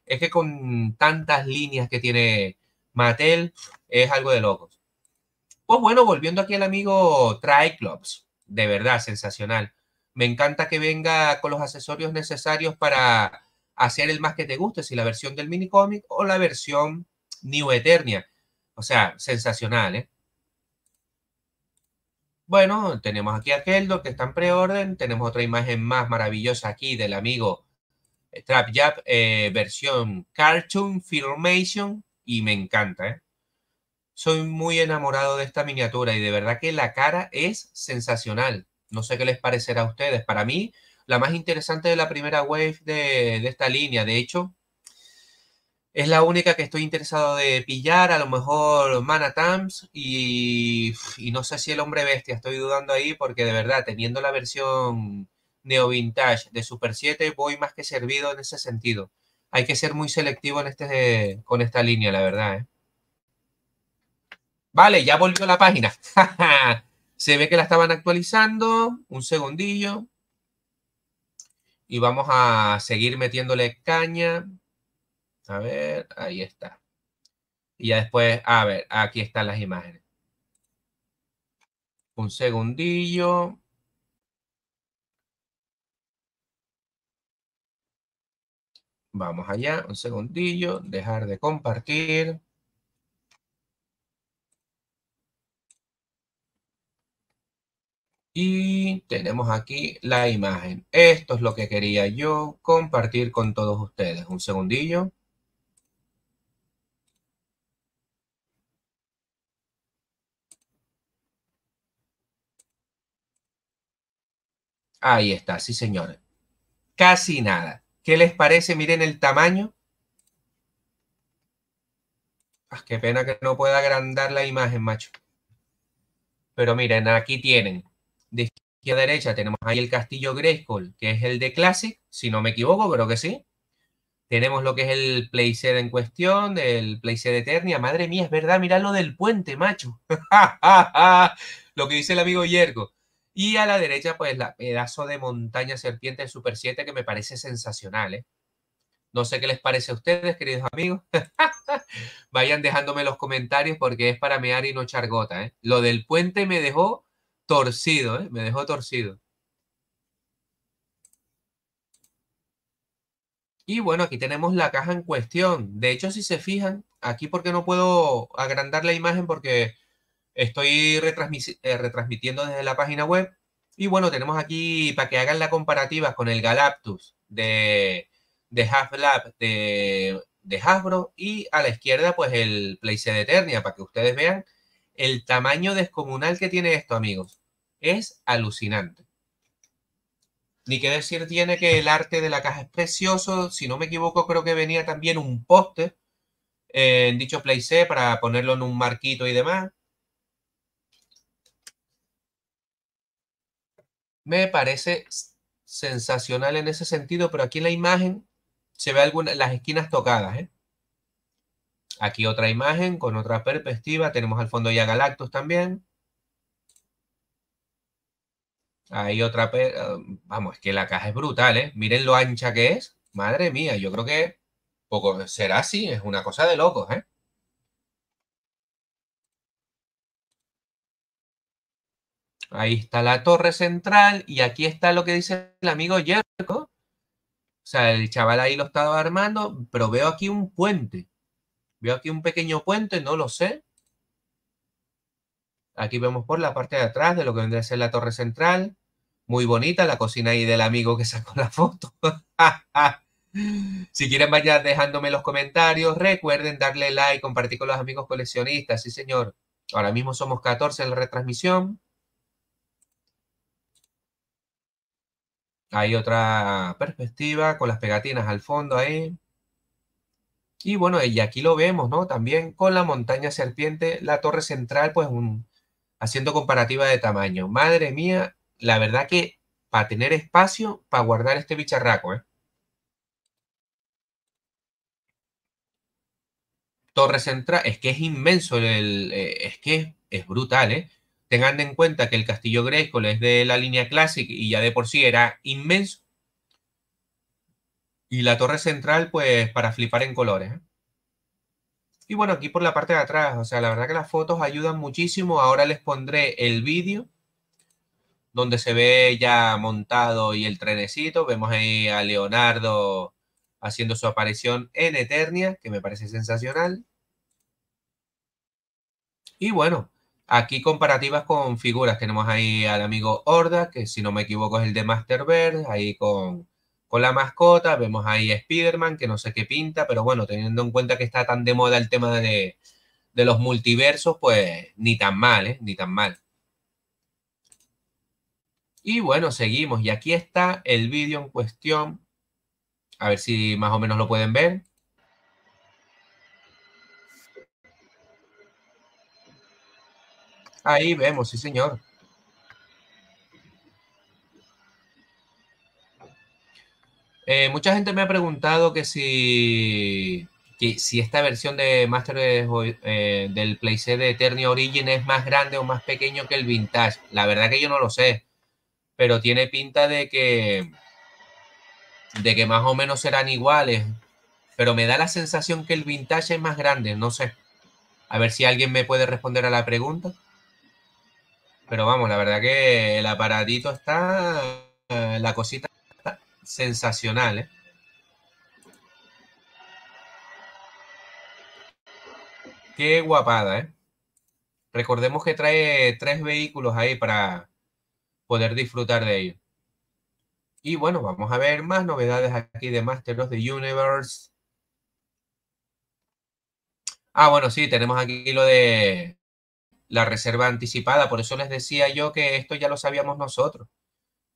Es que con tantas líneas que tiene Mattel, es algo de locos. Pues bueno, volviendo aquí al amigo Triclops, de verdad, sensacional. Me encanta que venga con los accesorios necesarios para hacer el más que te guste, si la versión del mini cómic o la versión New Eternia. O sea, sensacional, ¿eh? Bueno, tenemos aquí a Keldor que está en preorden. Tenemos otra imagen más maravillosa aquí del amigo eh, Trap eh, versión Cartoon Filmation. Y me encanta, ¿eh? soy muy enamorado de esta miniatura y de verdad que la cara es sensacional. No sé qué les parecerá a ustedes. Para mí, la más interesante de la primera wave de, esta línea. De hecho, es la única que estoy interesado de pillar. A lo mejor Manatams y, y no sé si el hombre bestia. Estoy dudando ahí porque de verdad, teniendo la versión neo vintage de Super 7, voy más que servido en ese sentido. Hay que ser muy selectivo en este, con esta línea, la verdad. ¿eh? Vale, ya volvió la página. <laughs> Se ve que la estaban actualizando. Un segundillo. Y vamos a seguir metiéndole caña. A ver, ahí está. Y ya después, a ver, aquí están las imágenes. Un segundillo. Vamos allá, un segundillo, dejar de compartir. Y tenemos aquí la imagen. Esto es lo que quería yo compartir con todos ustedes. Un segundillo. Ahí está, sí señores. Casi nada. ¿Qué les parece? Miren el tamaño. Ah, qué pena que no pueda agrandar la imagen, macho. Pero miren, aquí tienen de izquierda a derecha tenemos ahí el castillo Grayskull, que es el de Classic, si no me equivoco, creo que sí. Tenemos lo que es el playset en cuestión, el playset Eternia. Madre mía, es verdad, mirad lo del puente, macho. <laughs> lo que dice el amigo Yergo. Y a la derecha, pues la pedazo de montaña serpiente de Super 7 que me parece sensacional, ¿eh? No sé qué les parece a ustedes, queridos amigos. <laughs> Vayan dejándome los comentarios porque es para mear y no chargota, ¿eh? Lo del puente me dejó torcido, ¿eh? Me dejó torcido. Y bueno, aquí tenemos la caja en cuestión. De hecho, si se fijan, aquí porque no puedo agrandar la imagen porque estoy eh, retransmitiendo desde la página web. Y bueno, tenemos aquí para que hagan la comparativa con el Galactus de, de Lab de, de Hasbro y a la izquierda pues el de Eternia para que ustedes vean el tamaño descomunal que tiene esto, amigos es alucinante. Ni que decir tiene que el arte de la caja es precioso. Si no me equivoco, creo que venía también un poste eh, en dicho place para ponerlo en un marquito y demás. Me parece sensacional en ese sentido, pero aquí en la imagen se ve algunas las esquinas tocadas. ¿eh? Aquí otra imagen con otra perspectiva. Tenemos al fondo ya Galactus también. Ahí otra, eh, vamos, es que la caja es brutal, ¿eh? Miren lo ancha que es. Madre mía, yo creo que poco será así, es una cosa de locos, ¿eh? Ahí está la torre central y aquí está lo que dice el amigo Jerko, O sea, el chaval ahí lo estaba armando, pero veo aquí un puente. Veo aquí un pequeño puente, no lo sé. Aquí vemos por la parte de atrás de lo que vendría a ser la torre central. Muy bonita la cocina ahí del amigo que sacó la foto. <laughs> si quieren vayan dejándome los comentarios, recuerden darle like, compartir con los amigos coleccionistas. Sí, señor. Ahora mismo somos 14 en la retransmisión. Hay otra perspectiva con las pegatinas al fondo ahí. Y bueno, y aquí lo vemos, ¿no? También con la montaña serpiente, la torre central, pues un, haciendo comparativa de tamaño. Madre mía, la verdad que para tener espacio para guardar este bicharraco, ¿eh? Torre central, es que es inmenso, el, eh, es que es, brutal, ¿eh? Tengan en cuenta que el castillo Greco es de la línea clásica y ya de por sí era inmenso. Y la torre central, pues, para flipar en colores, ¿eh? Y bueno, aquí por la parte de atrás, o sea, la verdad que las fotos ayudan muchísimo. Ahora les pondré el vídeo donde se ve ya montado y el trenecito. Vemos ahí a Leonardo haciendo su aparición en Eternia, que me parece sensacional. Y bueno, aquí comparativas con figuras. Tenemos ahí al amigo Horda, que si no me equivoco es el de Master Bird. ahí con con la mascota, vemos ahí a Spider-Man, que no sé qué pinta, pero bueno, teniendo en cuenta que está tan de moda el tema de, de los multiversos, pues ni tan mal, ¿eh? Ni tan mal. Y bueno, seguimos. Y aquí está el vídeo en cuestión. A ver si más o menos lo pueden ver. Ahí vemos, sí señor. Eh, mucha gente me ha preguntado que si, que si esta versión de Master eh, del playset de Eternia Origin es más grande o más pequeño que el Vintage. La verdad que yo no lo sé, pero tiene pinta de que, de que más o menos serán iguales. Pero me da la sensación que el Vintage es más grande, no sé. A ver si alguien me puede responder a la pregunta. Pero vamos, la verdad que el aparatito está, eh, la cosita sensacional. ¿eh? Qué guapada, ¿eh? Recordemos que trae tres vehículos ahí para poder disfrutar de ello. Y bueno, vamos a ver más novedades aquí de Master of the Universe. Ah, bueno, sí, tenemos aquí lo de la reserva anticipada. Por eso les decía yo que esto ya lo sabíamos nosotros.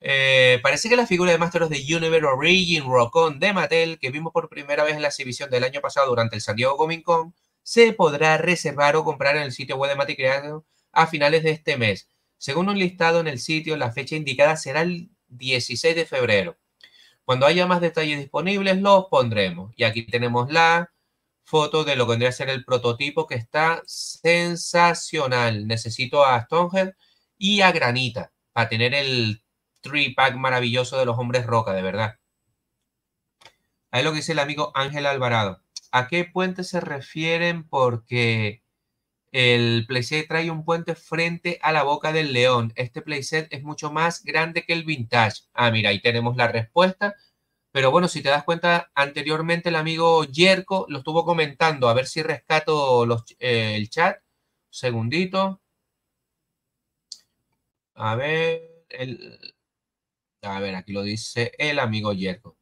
Eh, parece que la figura de Másteros de Universe Origin Rocon de Mattel, que vimos por primera vez en la exhibición del año pasado durante el San Diego Comic Con, se podrá reservar o comprar en el sitio web de Mattel a finales de este mes. Según un listado en el sitio, la fecha indicada será el 16 de febrero. Cuando haya más detalles disponibles, los pondremos. Y aquí tenemos la foto de lo que vendría ser el prototipo que está sensacional. Necesito a Stonehead y a Granita para tener el three pack maravilloso de los hombres roca, de verdad. Ahí lo que dice el amigo Ángel Alvarado. ¿A qué puente se refieren? Porque el playset trae un puente frente a la boca del león. Este playset es mucho más grande que el vintage. Ah, mira, ahí tenemos la respuesta. Pero bueno, si te das cuenta, anteriormente el amigo Yerko lo estuvo comentando. A ver si rescato eh, el chat. segundito. A ver, el, a ver, aquí lo dice el amigo Yerko.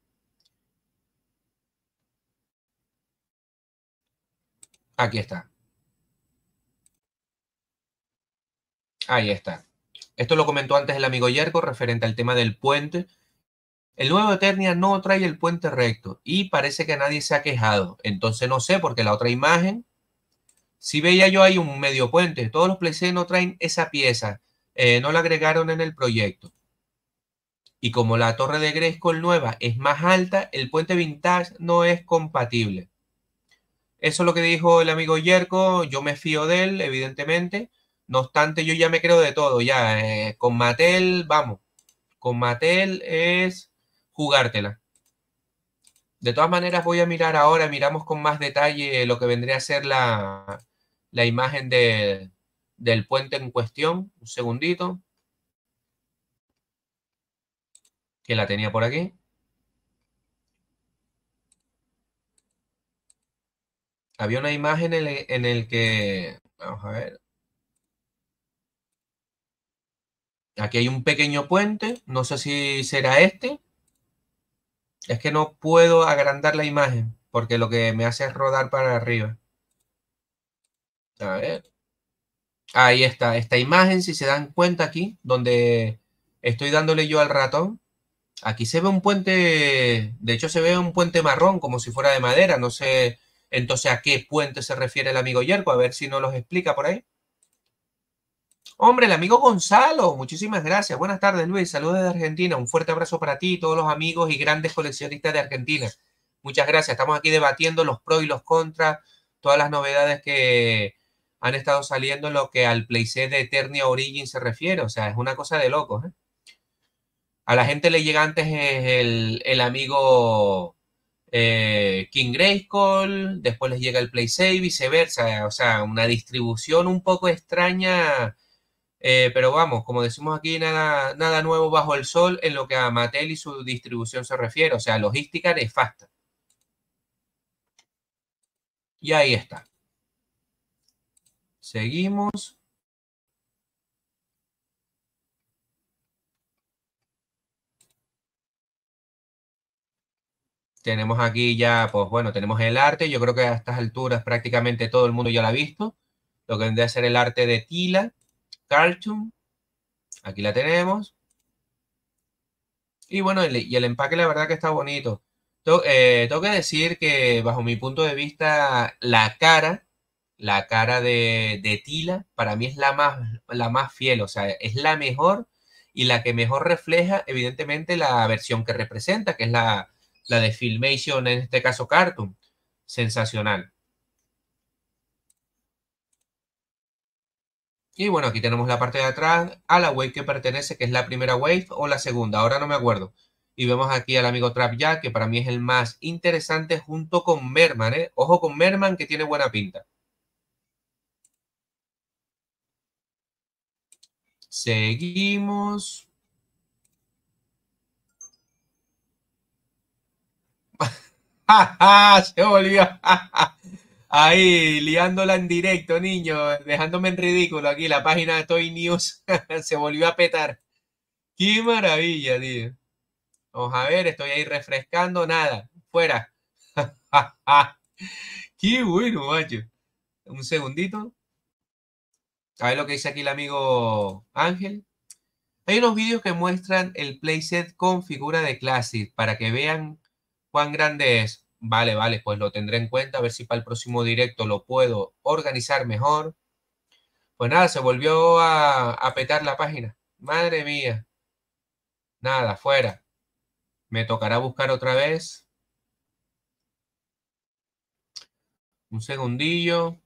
Aquí está. Ahí está. Esto lo comentó antes el amigo Yerko referente al tema del puente. El nuevo Eternia no trae el puente recto y parece que nadie se ha quejado. Entonces no sé, porque la otra imagen, si veía yo hay un medio puente, todos los PlayStation no traen esa pieza, eh, no la agregaron en el proyecto. Y como la torre de Grayskull nueva es más alta, el puente vintage no es compatible. Eso es lo que dijo el amigo Yerko, yo me fío de él, evidentemente. No obstante, yo ya me creo de todo, ya. Eh, con Mattel, vamos. Con Mattel es jugártela. De todas maneras, voy a mirar ahora, miramos con más detalle lo que vendría a ser la, imagen del puente en cuestión. Un segundito. que la tenía por aquí. Había una imagen en el, que, vamos a ver, aquí hay un pequeño puente, no sé si será este. Es que no puedo agrandar la imagen porque lo que me hace es rodar para arriba. A ver. Ahí está, esta imagen, si se dan cuenta aquí, donde estoy dándole yo al ratón, Aquí se ve un puente, de hecho se ve un puente marrón como si fuera de madera, no sé entonces a qué puente se refiere el amigo Yerko, a ver si nos los explica por ahí. Hombre, el amigo Gonzalo, muchísimas gracias. Buenas tardes Luis, saludos de Argentina, un fuerte abrazo para ti y todos los amigos y grandes coleccionistas de Argentina. Muchas gracias, estamos aquí debatiendo los pros y los contras, todas las novedades que han estado saliendo en lo que al playset de Eternia Origin se refiere, o sea, es una cosa de locos, ¿eh? A la gente le llega antes el, el amigo eh, King Grayskull, después les llega el Save y viceversa. O sea, una distribución un poco extraña, eh, pero vamos, como decimos aquí, nada, nada nuevo bajo el sol en lo que a Mattel y su distribución se refiere. O sea, logística nefasta. Y ahí está. Seguimos. Tenemos aquí ya, pues bueno, tenemos el arte. Yo creo que a estas alturas prácticamente todo el mundo ya lo ha visto. Lo que vendría a ser el arte de Tila, Cartoon. Aquí la tenemos. Y bueno, y el empaque la verdad que está bonito. Eh, tengo que decir que bajo mi punto de vista, la cara, la cara de, de, Tila, para mí es la más, la más fiel, o sea, es la mejor y la que mejor refleja evidentemente la versión que representa, que es la, la de Filmation, en este caso Cartoon. Sensacional. Y bueno, aquí tenemos la parte de atrás a la wave que pertenece, que es la primera wave o la segunda, ahora no me acuerdo. Y vemos aquí al amigo Trap ya que para mí es el más interesante junto con Merman, ¿eh? Ojo con Merman, que tiene buena pinta. Seguimos. <laughs> Se volvió. <laughs> Ahí, liándola en directo, niño, dejándome en ridículo aquí. La página de Toy News <laughs> se volvió a petar. Qué maravilla, tío. Vamos a ver, estoy ahí refrescando nada. Fuera. Qué bueno, macho. Un segundito. A ver lo que dice aquí el amigo Ángel. Hay unos vídeos que muestran el playset con figura de Classic para que vean ¿Cuán grande es? Vale, vale, pues lo tendré en cuenta, a ver si para el próximo directo lo puedo organizar mejor. Pues nada, se volvió a, petar la página. Madre mía. Nada, fuera. Me tocará buscar otra vez. Un segundillo.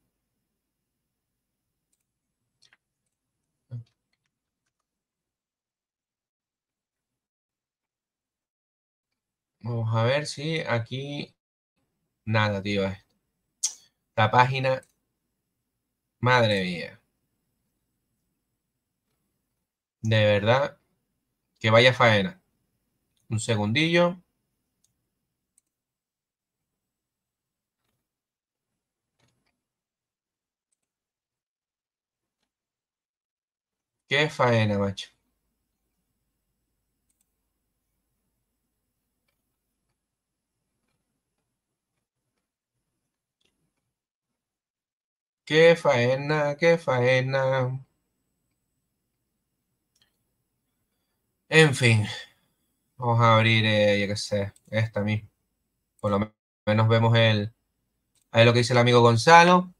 Vamos a ver si aquí. Nada, tío. la página. Madre mía. De verdad. Que vaya faena. Un segundillo. Qué faena, macho. Qué faena, qué faena. En fin, vamos a abrir, eh, ya que sé, esta misma. Por lo menos vemos el. Ahí lo que dice el amigo Gonzalo.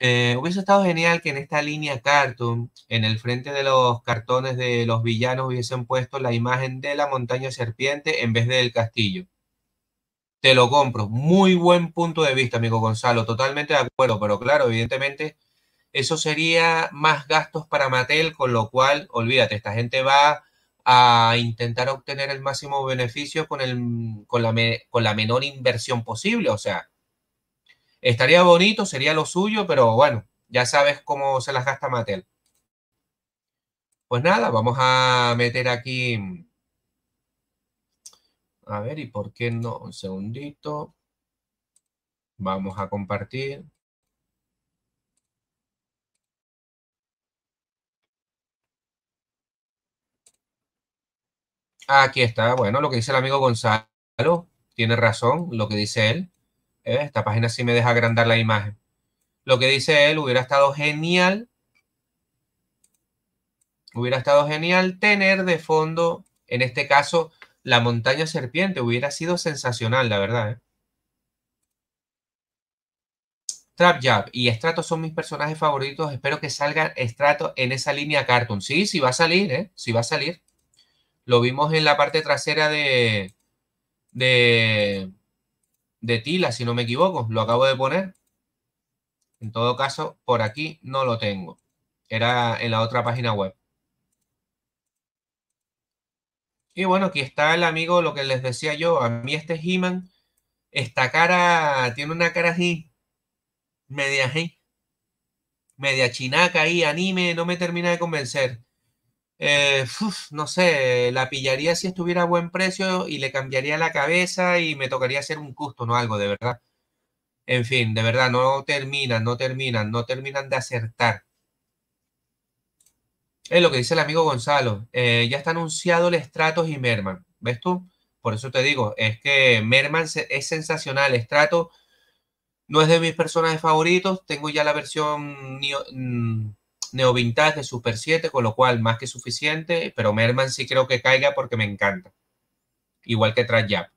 Eh, hubiese estado genial que en esta línea cartoon, en el frente de los cartones de los villanos, hubiesen puesto la imagen de la montaña serpiente en vez del castillo. Te lo compro. Muy buen punto de vista, amigo Gonzalo. Totalmente de acuerdo. Pero claro, evidentemente, eso sería más gastos para Mattel, con lo cual, olvídate, esta gente va a intentar obtener el máximo beneficio con, el, con, la, la menor inversión posible. O sea, estaría bonito, sería lo suyo, pero bueno, ya sabes cómo se las gasta Mattel. Pues nada, vamos a meter aquí a ver, ¿y por qué no? Un segundito. Vamos a compartir. Aquí está, bueno, lo que dice el amigo Gonzalo, tiene razón lo que dice él. Eh, esta página sí me deja agrandar la imagen. Lo que dice él hubiera estado genial. Hubiera estado genial tener de fondo, en este caso, la montaña serpiente hubiera sido sensacional, la verdad. ¿eh? Trap y Strato son mis personajes favoritos. Espero que salga Strato en esa línea cartoon. Sí, sí va a salir, ¿eh? Sí va a salir. Lo vimos en la parte trasera de... De... De Tila, si no me equivoco. Lo acabo de poner. En todo caso, por aquí no lo tengo. Era en la otra página web. Y bueno, aquí está el amigo, lo que les decía yo, a mí este He-Man, esta cara, tiene una cara así, media así media chinaca ahí, anime, no me termina de convencer. Eh, no sé, la pillaría si estuviera a buen precio y le cambiaría la cabeza y me tocaría hacer un custo no algo, de verdad. En fin, de verdad, no terminan, no terminan, no terminan de acertar. Es lo que dice el amigo Gonzalo. Eh, ya está anunciado el Stratos y Merman. ¿Ves tú? Por eso te digo, es que Merman es sensacional. Stratos no es de mis personajes favoritos. Tengo ya la versión neo, mm, vintage de Super 7, con lo cual más que suficiente. Pero Merman sí creo que caiga porque me encanta. Igual que Jab.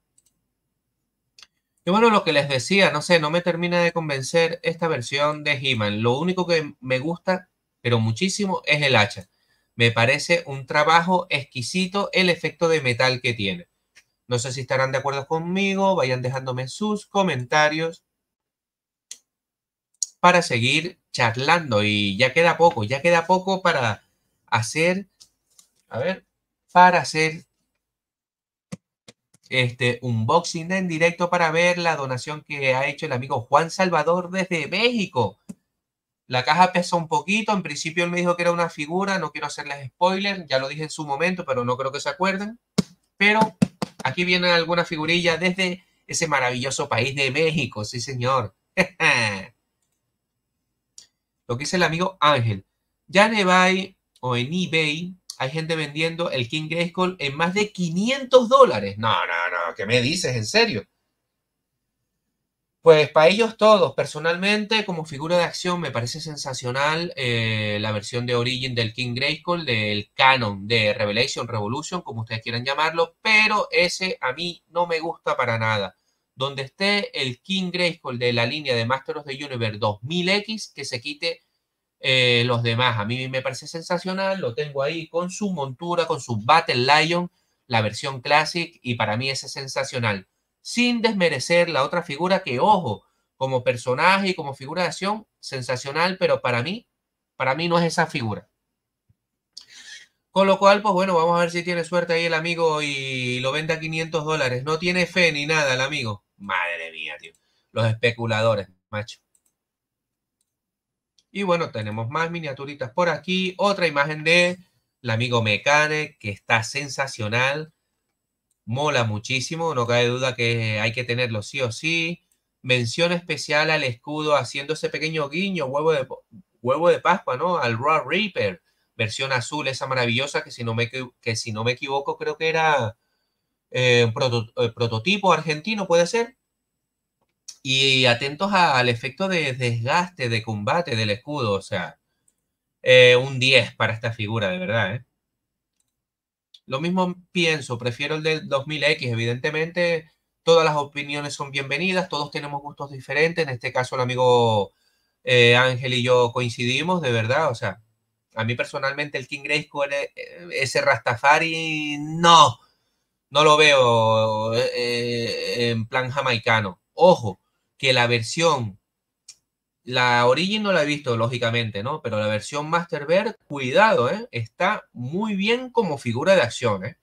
Y bueno, lo que les decía, no sé, no me termina de convencer esta versión de he Lo único que me gusta, pero muchísimo, es el hacha. Me parece un trabajo exquisito el efecto de metal que tiene. No sé si estarán de acuerdo conmigo, vayan dejándome sus comentarios para seguir charlando y ya queda poco, ya queda poco para hacer, a ver, para hacer este unboxing en directo para ver la donación que ha hecho el amigo Juan Salvador desde México. La caja pesa un poquito, en principio él me dijo que era una figura, no quiero hacerles spoiler, ya lo dije en su momento, pero no creo que se acuerden. Pero aquí viene alguna figurilla desde ese maravilloso país de México, sí señor. <laughs> lo que dice el amigo Ángel. Ya en eBay o en eBay hay gente vendiendo el King Grayskull en más de 500 dólares. No, no, no, ¿qué me dices? ¿En serio? Pues para ellos todos, personalmente, como figura de acción, me parece sensacional eh, la versión de Origin del King Grayskull, del canon de Revelation, Revolution, como ustedes quieran llamarlo, pero ese a mí no me gusta para nada. Donde esté el King Grayskull de la línea de Masters of the Universe 2000X, que se quite eh, los demás. A mí me parece sensacional, lo tengo ahí con su montura, con su Battle Lion, la versión Classic, y para mí ese es sensacional sin desmerecer la otra figura que, ojo, como personaje y como figura de acción, sensacional, pero para mí, para mí no es esa figura. Con lo cual, pues bueno, vamos a ver si tiene suerte ahí el amigo y lo vende a 500 dólares. No tiene fe ni nada el amigo. Madre mía, tío. Los especuladores, macho. Y bueno, tenemos más miniaturitas por aquí. Otra imagen de el amigo Mecane, que está sensacional mola muchísimo, no cabe duda que hay que tenerlo sí o sí. Mención especial al escudo haciendo ese pequeño guiño, huevo de, huevo de Pascua, ¿no? Al Raw Reaper, versión azul, esa maravillosa que si no me, que si no me equivoco creo que era un eh, eh, prototipo argentino, puede ser. Y atentos al efecto de desgaste, de combate del escudo, o sea, eh, un 10 para esta figura, de verdad, ¿eh? Lo mismo pienso, prefiero el del 2000X, evidentemente todas las opiniones son bienvenidas, todos tenemos gustos diferentes, en este caso el amigo eh, Ángel y yo coincidimos, de verdad, o sea, a mí personalmente el King Grayskull, eh, ese Rastafari, no, no lo veo eh, en plan jamaicano. Ojo, que la versión la Origin no la he visto, lógicamente, ¿no? Pero la versión Master Bear, cuidado, ¿eh? Está muy bien como figura de acción, ¿eh?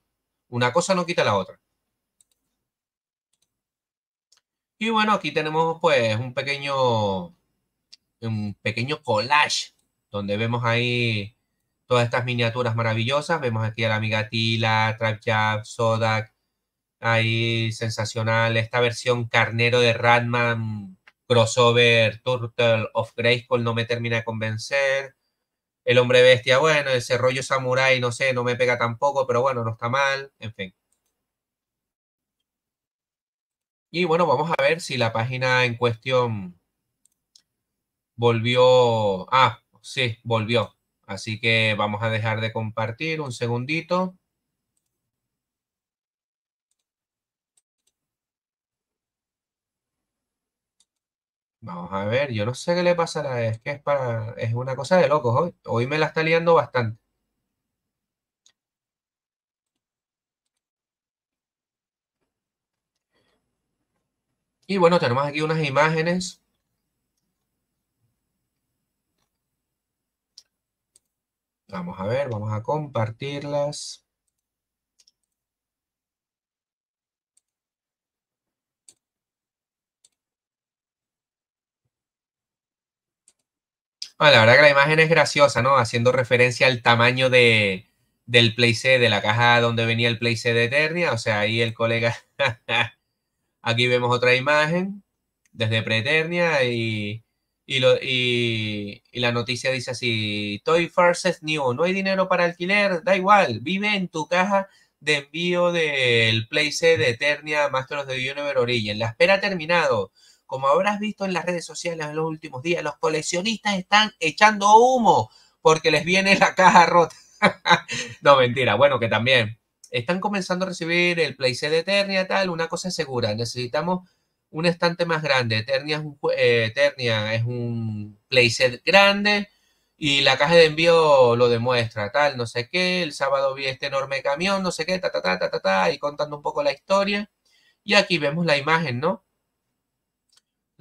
Una cosa no quita la otra. Y bueno, aquí tenemos pues un pequeño, un pequeño collage donde vemos ahí todas estas miniaturas maravillosas. Vemos aquí a la amiga Tila, Trapjab, Sodak, ahí sensacional. Esta versión carnero de Ratman crossover Turtle of Grayskull no me termina de convencer. El hombre bestia, bueno, ese rollo samurai, no sé, no me pega tampoco, pero bueno, no está mal, en fin. Y bueno, vamos a ver si la página en cuestión volvió. Ah, sí, volvió. Así que vamos a dejar de compartir un segundito. Vamos a ver, yo no sé qué le pasará, es que es para, es una cosa de locos hoy. Hoy me la está liando bastante. Y bueno, tenemos aquí unas imágenes. Vamos a ver, vamos a compartirlas. Ah, la verdad que la imagen es graciosa, ¿no? Haciendo referencia al tamaño de, del playset, de la caja donde venía el playset de Eternia. O sea, ahí el colega. <laughs> Aquí vemos otra imagen desde Preternia y, y, lo, y, la noticia dice así: Toy es New, no hay dinero para alquiler, da igual, vive en tu caja de envío del playset de Eternia Masters of the Universe Origin. La espera ha terminado. Como habrás visto en las redes sociales en los últimos días, los coleccionistas están echando humo porque les viene la caja rota. <laughs> no, mentira. Bueno, que también están comenzando a recibir el playset de Eternia, tal. Una cosa segura, necesitamos un estante más grande. Eternia es un, eh, es un playset grande y la caja de envío lo demuestra, tal, no sé qué, el sábado vi este enorme camión, no sé qué, ta, ta, ta, y contando un poco la historia. Y aquí vemos la imagen, ¿no?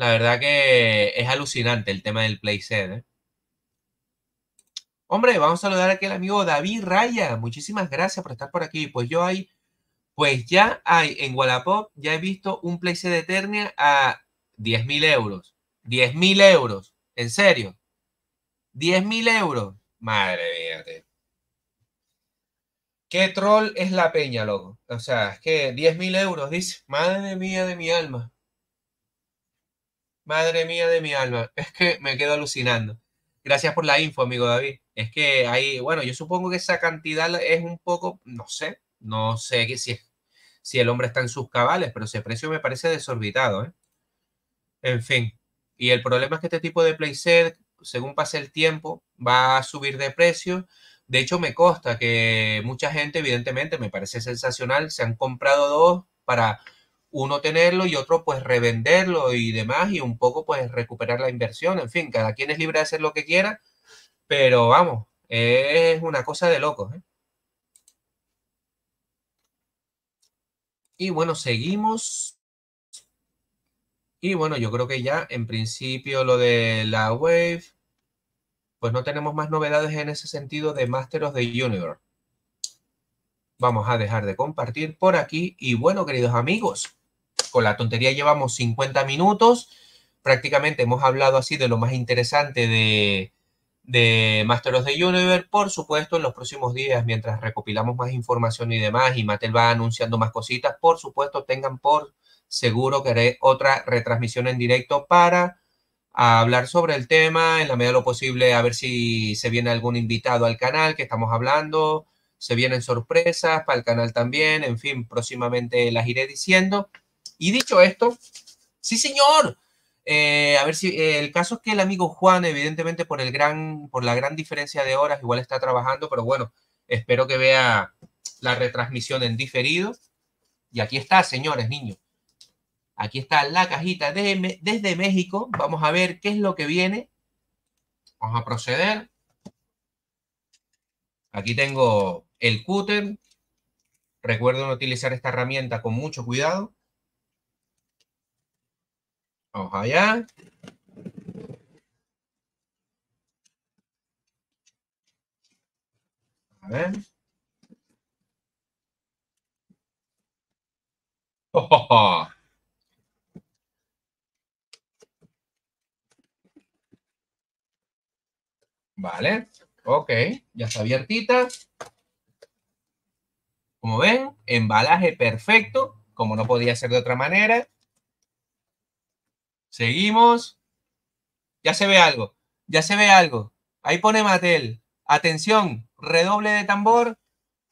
La verdad que es alucinante el tema del playset. ¿eh? Hombre, vamos a saludar aquí al amigo David Raya. Muchísimas gracias por estar por aquí. Pues yo hay, pues ya hay en Wallapop, ya he visto un playset de Eternia a 10.000 euros. 10.000 euros. ¿En serio? 10.000 euros. Madre mía, Qué troll es la peña, loco. O sea, es que 10.000 euros, dice. Madre mía de mi alma. Madre mía de mi alma, es que me quedo alucinando. Gracias por la info, amigo David. Es que ahí, bueno, yo supongo que esa cantidad es un poco, no sé, no sé si, si el hombre está en sus cabales, pero ese precio me parece desorbitado, ¿eh? En fin. Y el problema es que este tipo de playset, según pase el tiempo, va a subir de precio. De hecho, me consta que mucha gente, evidentemente, me parece sensacional, se han comprado dos para uno tenerlo y otro pues revenderlo y demás y un poco pues recuperar la inversión. En fin, cada quien es libre de hacer lo que quiera, pero vamos, es una cosa de locos. ¿eh? Y bueno, seguimos. Y bueno, yo creo que ya en principio lo de la Wave, pues no tenemos más novedades en ese sentido de Master of the Universe vamos a dejar de compartir por aquí. Y bueno, queridos amigos, con la tontería llevamos 50 minutos. Prácticamente hemos hablado así de lo más interesante de, de Master of the Universe. Por supuesto, en los próximos días, mientras recopilamos más información y demás, y Mattel va anunciando más cositas, por supuesto, tengan por seguro que haré otra retransmisión en directo para hablar sobre el tema, en la medida de lo posible, a ver si se viene algún invitado al canal que estamos hablando, se vienen sorpresas para el canal también, en fin, próximamente las iré diciendo. Y dicho esto, sí señor. Eh, a ver si eh, el caso es que el amigo Juan, evidentemente por el gran, por la gran diferencia de horas, igual está trabajando, pero bueno, espero que vea la retransmisión en diferido. Y aquí está, señores, niños. Aquí está la cajita desde México. Vamos a ver qué es lo que viene. Vamos a proceder. Aquí tengo el cúter. Recuerden utilizar esta herramienta con mucho cuidado. Vamos allá. <laughs> Vale, ok, ya está abiertita. Como ven, embalaje perfecto, como no podía ser de otra manera. Seguimos. Ya se ve algo. Ya se ve algo. Ahí pone Matel. Atención. Redoble de tambor.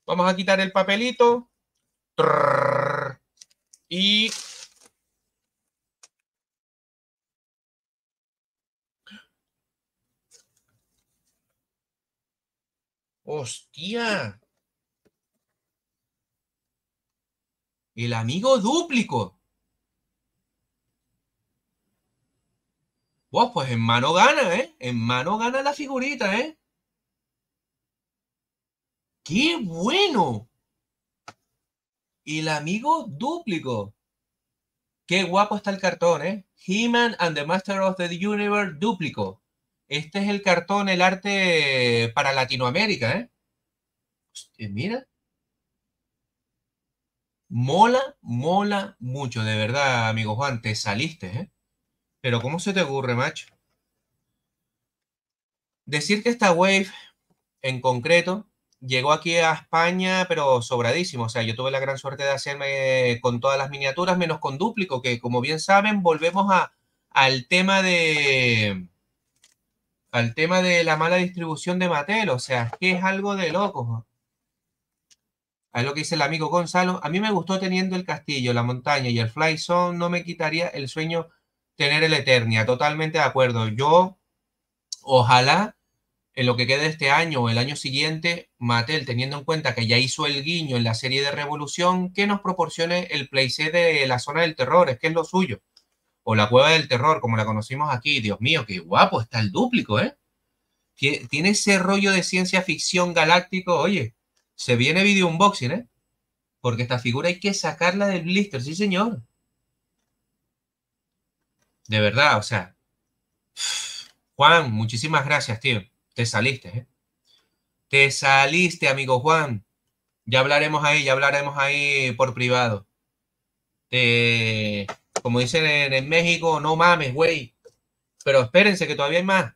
Vamos a quitar el papelito. Y... Hostia. El amigo dúplico. Wow, pues en mano gana, ¿eh? En mano gana la figurita, ¿eh? ¡Qué bueno! Y el amigo dúplico. Qué guapo está el cartón, ¿eh? He-Man and the Master of the Universe dúplico. Este es el cartón, el arte para Latinoamérica, ¿eh? mira. Mola, mola mucho, de verdad, amigo Juan, te saliste, ¿eh? Pero ¿cómo se te ocurre, macho? Decir que esta wave en concreto llegó aquí a España, pero sobradísimo. O sea, yo tuve la gran suerte de hacerme eh, con todas las miniaturas, menos con Dúplico, que como bien saben, volvemos al tema de al tema de la mala distribución de Mattel. O sea, que es algo de loco. A lo que dice el amigo Gonzalo. A mí me gustó teniendo el castillo, la montaña y el fly zone. No me quitaría el sueño tener el Eternia, totalmente de acuerdo. Yo, ojalá en lo que quede este año o el año siguiente, Mattel, teniendo en cuenta que ya hizo el guiño en la serie de Revolución, que nos proporcione el playset de la zona del terror, es que es lo suyo. O la cueva del terror, como la conocimos aquí. Dios mío, qué guapo está el dúplico, ¿eh? Tiene ese rollo de ciencia ficción galáctico. Oye, se viene video unboxing, ¿eh? Porque esta figura hay que sacarla del blister, sí señor. De verdad, o sea. Juan, muchísimas gracias, tío. Te saliste, ¿eh? Te saliste, amigo Juan. Ya hablaremos ahí, ya hablaremos ahí por privado. como dicen en, México, no mames, güey. Pero espérense que todavía hay más.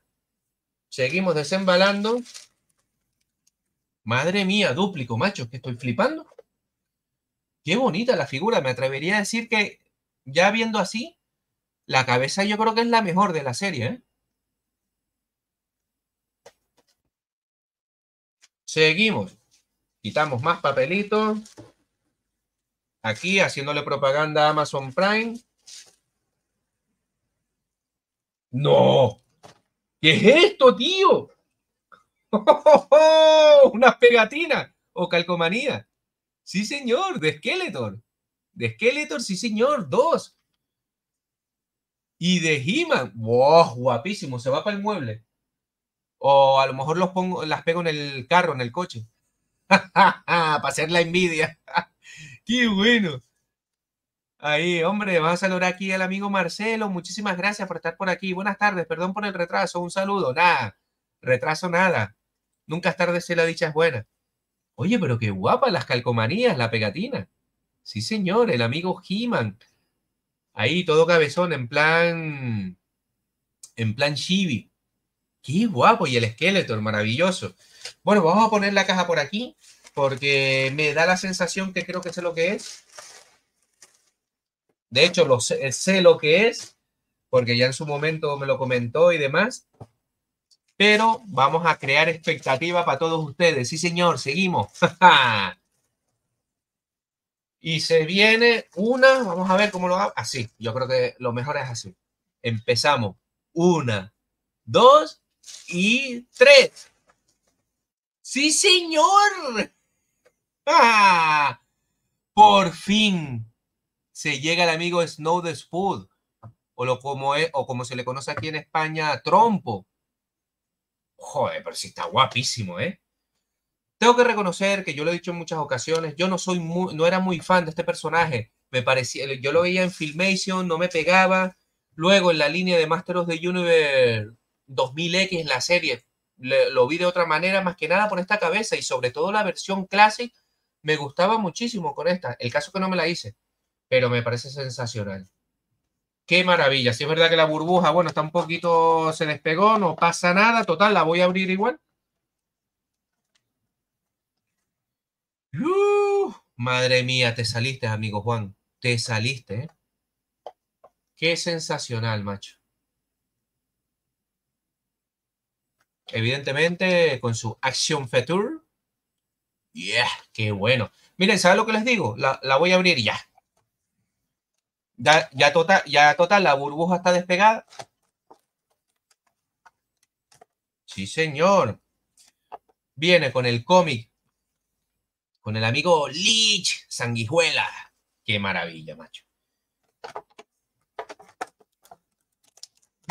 Seguimos desembalando. Madre mía, duplico macho, que estoy flipando. Qué bonita la figura. Me atrevería a decir que ya viendo así, la cabeza yo creo que es la mejor de la serie, ¿eh? Seguimos. Quitamos más papelitos. Aquí haciéndole propaganda a Amazon Prime. No. ¿Qué es esto, tío? ¡Oh, <laughs> oh, Unas pegatinas o calcomanía. Sí, señor, de Skeletor. De Skeletor, sí, señor, dos. Y de He-Man, guapísimo, se va para el mueble. O a lo mejor los pongo, las pego en el carro, en el coche. <laughs> para hacer la envidia. <laughs> ¡Qué bueno! Ahí, hombre, vamos a saludar aquí al amigo Marcelo. Muchísimas gracias por estar por aquí. Buenas tardes, perdón por el retraso. Un saludo. Nada, retraso nada. Nunca es tarde si la dicha es buena. Oye, pero qué guapa las calcomanías, la pegatina. Sí, señor, el amigo He-Man. Ahí todo cabezón, en plan. En plan chibi. Qué guapo. Y el esqueleto, maravilloso. Bueno, vamos a poner la caja por aquí. Porque me da la sensación que creo que sé lo que es. De hecho, lo sé lo que es. Porque ya en su momento me lo comentó y demás. Pero vamos a crear expectativa para todos ustedes. Sí, señor, seguimos. <laughs> Y se viene una, vamos a ver cómo lo hago. Así, yo creo que lo mejor es así. Empezamos. Una, dos y tres. Sí, señor. ¡Ah! Por fin se llega el amigo Snow the Spud, o, lo como o como se le conoce aquí en España, Trompo. Joder, pero si está guapísimo, ¿eh? Tengo que reconocer que yo lo he dicho en muchas ocasiones, yo no soy muy, no era muy fan de este personaje. Me parecía, yo lo veía en Filmation, no me pegaba. Luego en la línea de Masters of the Universe 2000X, en la serie, lo vi de otra manera, más que nada por esta cabeza y sobre todo la versión clásica, me gustaba muchísimo con esta. El caso que no me la hice, pero me parece sensacional. Qué maravilla. Si es verdad que la burbuja, bueno, está un poquito, se despegó, no pasa nada. Total, la voy a abrir igual. madre mía, te saliste, amigo Juan. Te saliste. ¿eh? Qué sensacional, macho. Evidentemente, con su Action Feature. Yeah, qué bueno. Miren, ¿saben lo que les digo? La, voy a abrir ya. Ya, ya, total, ya total, la burbuja está despegada. Sí, señor. Viene con el cómic con el amigo Lich Sanguijuela. Qué maravilla, macho.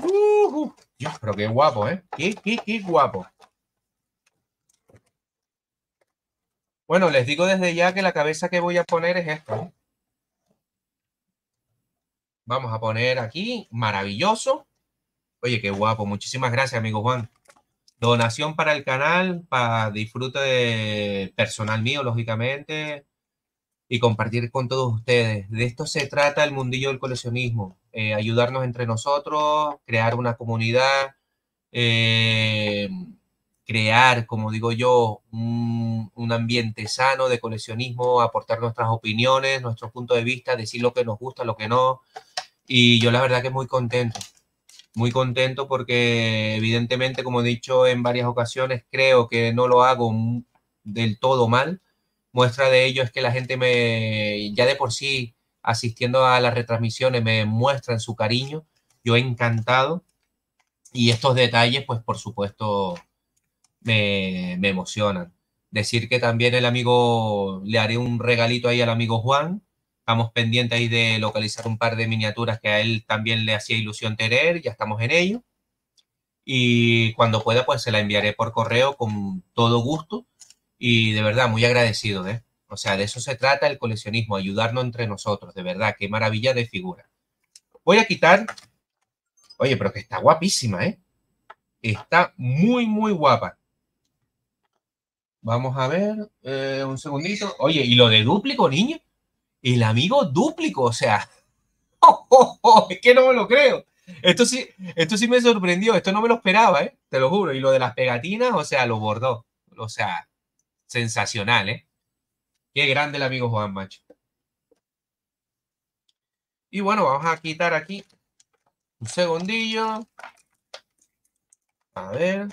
Uh, pero qué guapo, ¿eh? Qué, qué, qué guapo. Bueno, les digo desde ya que la cabeza que voy a poner es esta. ¿eh? Vamos a poner aquí, maravilloso. Oye, qué guapo. Muchísimas gracias, amigo Juan. Donación para el canal, para disfrute de personal mío, lógicamente, y compartir con todos ustedes. De esto se trata el mundillo del coleccionismo, eh, ayudarnos entre nosotros, crear una comunidad, eh, crear, como digo yo, un, ambiente sano de coleccionismo, aportar nuestras opiniones, nuestro punto de vista, decir lo que nos gusta, lo que no. Y yo la verdad que muy contento muy contento porque evidentemente, como he dicho en varias ocasiones, creo que no lo hago del todo mal. Muestra de ello es que la gente me, ya de por sí, asistiendo a las retransmisiones, me muestran su cariño. Yo he encantado. Y estos detalles, pues por supuesto, me, me emocionan. Decir que también el amigo, le haré un regalito ahí al amigo Juan, Estamos pendientes ahí de localizar un par de miniaturas que a él también le hacía ilusión tener, ya estamos en ello. Y cuando pueda, pues se la enviaré por correo con todo gusto y de verdad muy agradecido, ¿eh? O sea, de eso se trata el coleccionismo, ayudarnos entre nosotros, de verdad, qué maravilla de figura. Voy a quitar, oye, pero que está guapísima, ¿eh? Está muy, muy guapa. Vamos a ver, eh, un segundito. Oye, ¿y lo de duplico niño? el amigo duplico o sea, <laughs> oh, oh, oh, es que no me lo creo. Esto sí, esto sí me sorprendió, esto no me lo esperaba, ¿eh? te lo juro. Y lo de las pegatinas, o sea, lo bordó. O sea, sensacional, ¿eh? Qué grande el amigo Juan Macho. Y bueno, vamos a quitar aquí un segundillo. A ver.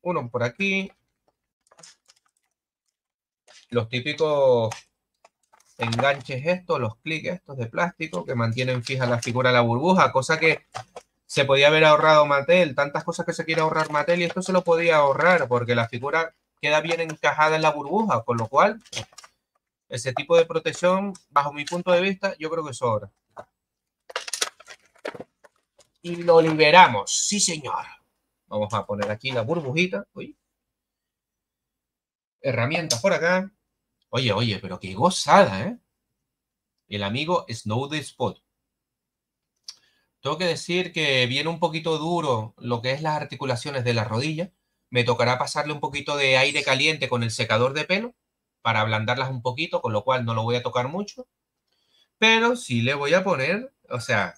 Uno por aquí los típicos enganches estos, los clics estos de plástico que mantienen fija la figura la burbuja, cosa que se podía haber ahorrado Mattel, tantas cosas que se quiere ahorrar Mattel y esto se lo podía ahorrar porque la figura queda bien encajada en la burbuja, con lo cual ese tipo de protección, bajo mi punto de vista, yo creo que sobra. Y lo liberamos, sí señor. Vamos a poner aquí la burbujita. Herramientas por acá. Oye, oye, pero qué gozada, ¿eh? El amigo Snow the Spot. Tengo que decir que viene un poquito duro lo que es las articulaciones de la rodilla. Me tocará pasarle un poquito de aire caliente con el secador de pelo para ablandarlas un poquito, con lo cual no lo voy a tocar mucho. Pero sí le voy a poner, o sea,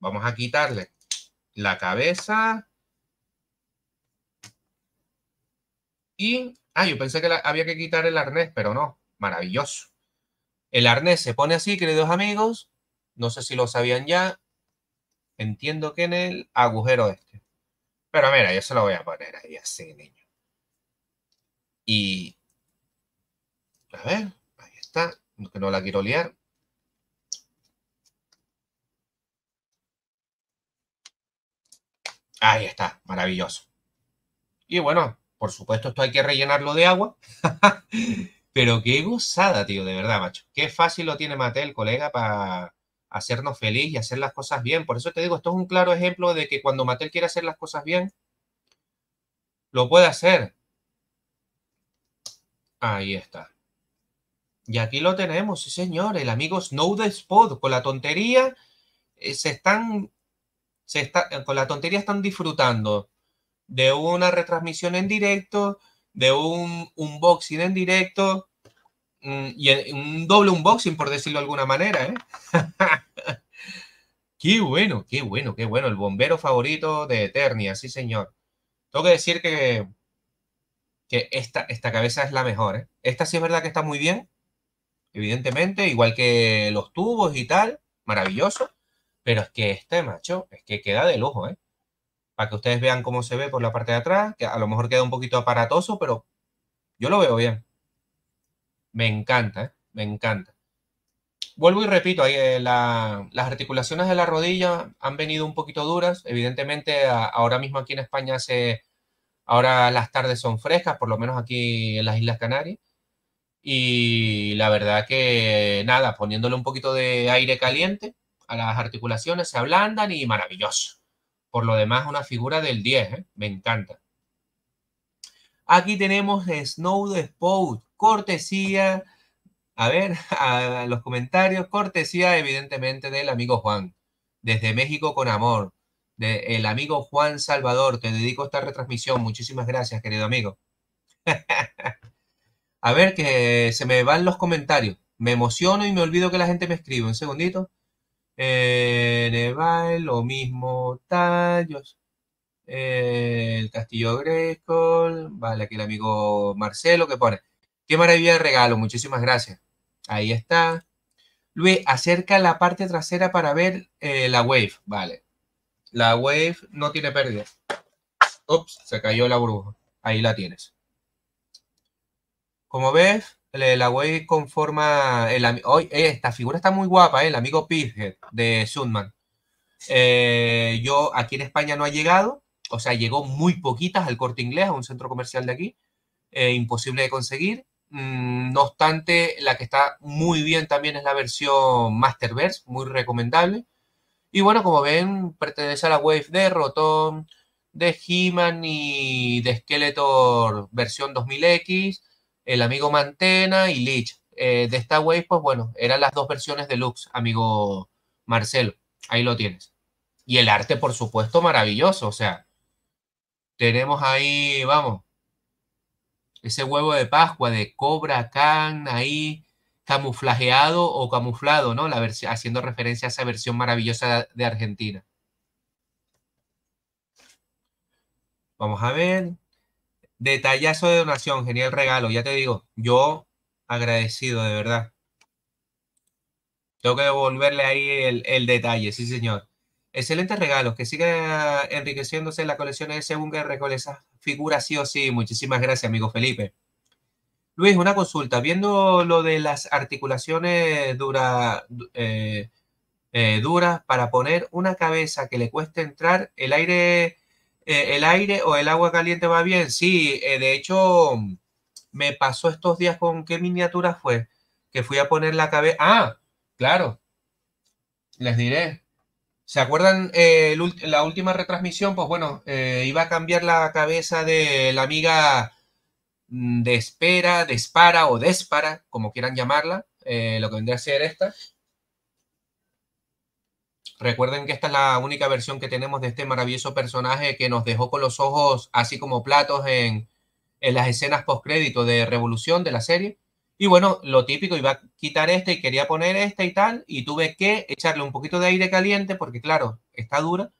vamos a quitarle la cabeza y Ah, yo pensé que había que quitar el arnés, pero no. Maravilloso. El arnés se pone así, queridos amigos. No sé si lo sabían ya. Entiendo que en el agujero este. Pero mira, yo se lo voy a poner ahí así, niño. Y... A ver, ahí está. Que no la quiero liar. Ahí está, maravilloso. Y bueno, por supuesto, esto hay que rellenarlo de agua. <laughs> Pero qué gozada, tío, de verdad, macho. Qué fácil lo tiene Mattel, colega, para hacernos feliz y hacer las cosas bien. Por eso te digo, esto es un claro ejemplo de que cuando Mattel quiere hacer las cosas bien, lo puede hacer. Ahí está. Y aquí lo tenemos, sí señor, el amigo Snow the Spot. Con la tontería eh, se están, se eh, con la tontería están disfrutando de una retransmisión en directo, de un unboxing en directo mm, y un doble unboxing, por decirlo de alguna manera. ¿eh? <laughs> qué bueno, qué bueno, qué bueno. El bombero favorito de Eternia, sí, señor. Tengo que decir que, que esta, esta cabeza es la mejor. ¿eh? Esta sí es verdad que está muy bien, evidentemente, igual que los tubos y tal, maravilloso. Pero es que este, macho, es que queda de lujo, ¿eh? para que ustedes vean cómo se ve por la parte de atrás, que a lo mejor queda un poquito aparatoso, pero yo lo veo bien. Me encanta, ¿eh? me encanta. Vuelvo y repito, eh, las articulaciones de la rodilla han venido un poquito duras. Evidentemente, ahora mismo aquí en España se, ahora las tardes son frescas, por lo menos aquí en las Islas Canarias. Y la verdad que nada, poniéndole un poquito de aire caliente a las articulaciones, se ablandan y maravilloso. Por lo demás, una figura del 10, ¿eh? me encanta. Aquí tenemos Snow the Spout, cortesía, a ver, <laughs> a los comentarios, cortesía evidentemente del amigo Juan, desde México con amor, del amigo Juan Salvador, te dedico esta retransmisión, muchísimas gracias querido amigo. <laughs> a ver, que se me van los comentarios, me emociono y me olvido que la gente me escribe, un segundito. Eh, Neval, lo mismo, Tallos, eh, el Castillo Greco vale, aquí el amigo Marcelo que pone. Qué maravilla de regalo, muchísimas gracias. Ahí está. Luis, acerca la parte trasera para ver eh, la wave. Vale. La wave no tiene pérdida. Ups, se cayó la bruja, Ahí la tienes. Como ves, la Wave conforma el hoy eh, esta figura está muy guapa, eh, el amigo Pithead de Sundman. Eh, yo aquí en España no ha llegado, o sea, llegó muy poquitas al corte inglés, a un centro comercial de aquí, imposible de conseguir. Mm, no obstante, la que está muy bien también es la versión Masterverse, muy recomendable. Y bueno, como ven, pertenece a la wave de Rotom, de He-Man y de Skeletor versión 2000X el amigo Mantena y Lich. Eh, de esta wave, pues bueno, eran las dos versiones de Lux, amigo Marcelo. Ahí lo tienes. Y el arte, por supuesto, maravilloso. O sea, tenemos ahí, vamos, ese huevo de Pascua de Cobra Khan ahí camuflajeado o camuflado, ¿no? La haciendo referencia a esa versión maravillosa de Argentina. Vamos a ver. Detallazo de donación, genial regalo, ya te digo, yo agradecido de verdad. Tengo que devolverle ahí el, detalle, sí señor. Excelente regalo, que siga enriqueciéndose la colección de ese búnker, esas figuras sí o sí. Muchísimas gracias, amigo Felipe. Luis, una consulta. Viendo lo de las articulaciones eh, eh, duras para poner una cabeza que le cueste entrar, el aire eh, ¿El aire o el agua caliente va bien? Sí, eh, de hecho, me pasó estos días con qué miniatura fue que fui a poner la cabeza. Ah, claro, les diré. ¿Se acuerdan eh, la última retransmisión? Pues bueno, iba a cambiar la cabeza de la amiga mm, de espera, de espara o despara, como quieran llamarla, lo que vendría a ser esta. Recuerden que esta es la única versión que tenemos de este maravilloso personaje que nos dejó con los ojos así como platos en, las escenas postcrédito de Revolución de la serie. Y bueno, lo típico, iba a quitar este y quería poner este y tal, y tuve que echarle un poquito de aire caliente, porque claro, está dura,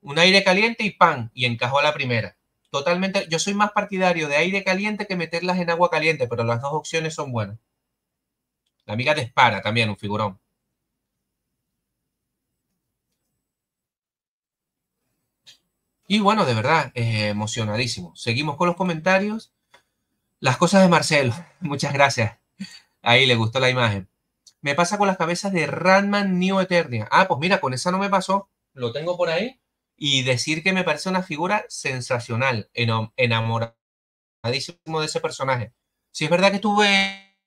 un aire caliente y pan, y encajó a la primera. Totalmente, yo soy más partidario de aire caliente que meterlas en agua caliente, pero las dos opciones son buenas. La amiga dispara también, un figurón. Y bueno, de verdad, eh, emocionadísimo. Seguimos con los comentarios. Las cosas de Marcelo, <laughs> muchas gracias. Ahí le gustó la imagen. Me pasa con las cabezas de Ratman New Eternia. Ah, pues mira, con esa no me pasó. Lo tengo por ahí. Y decir que me parece una figura sensacional. Enamoradísimo de ese personaje. Si es verdad que tuve.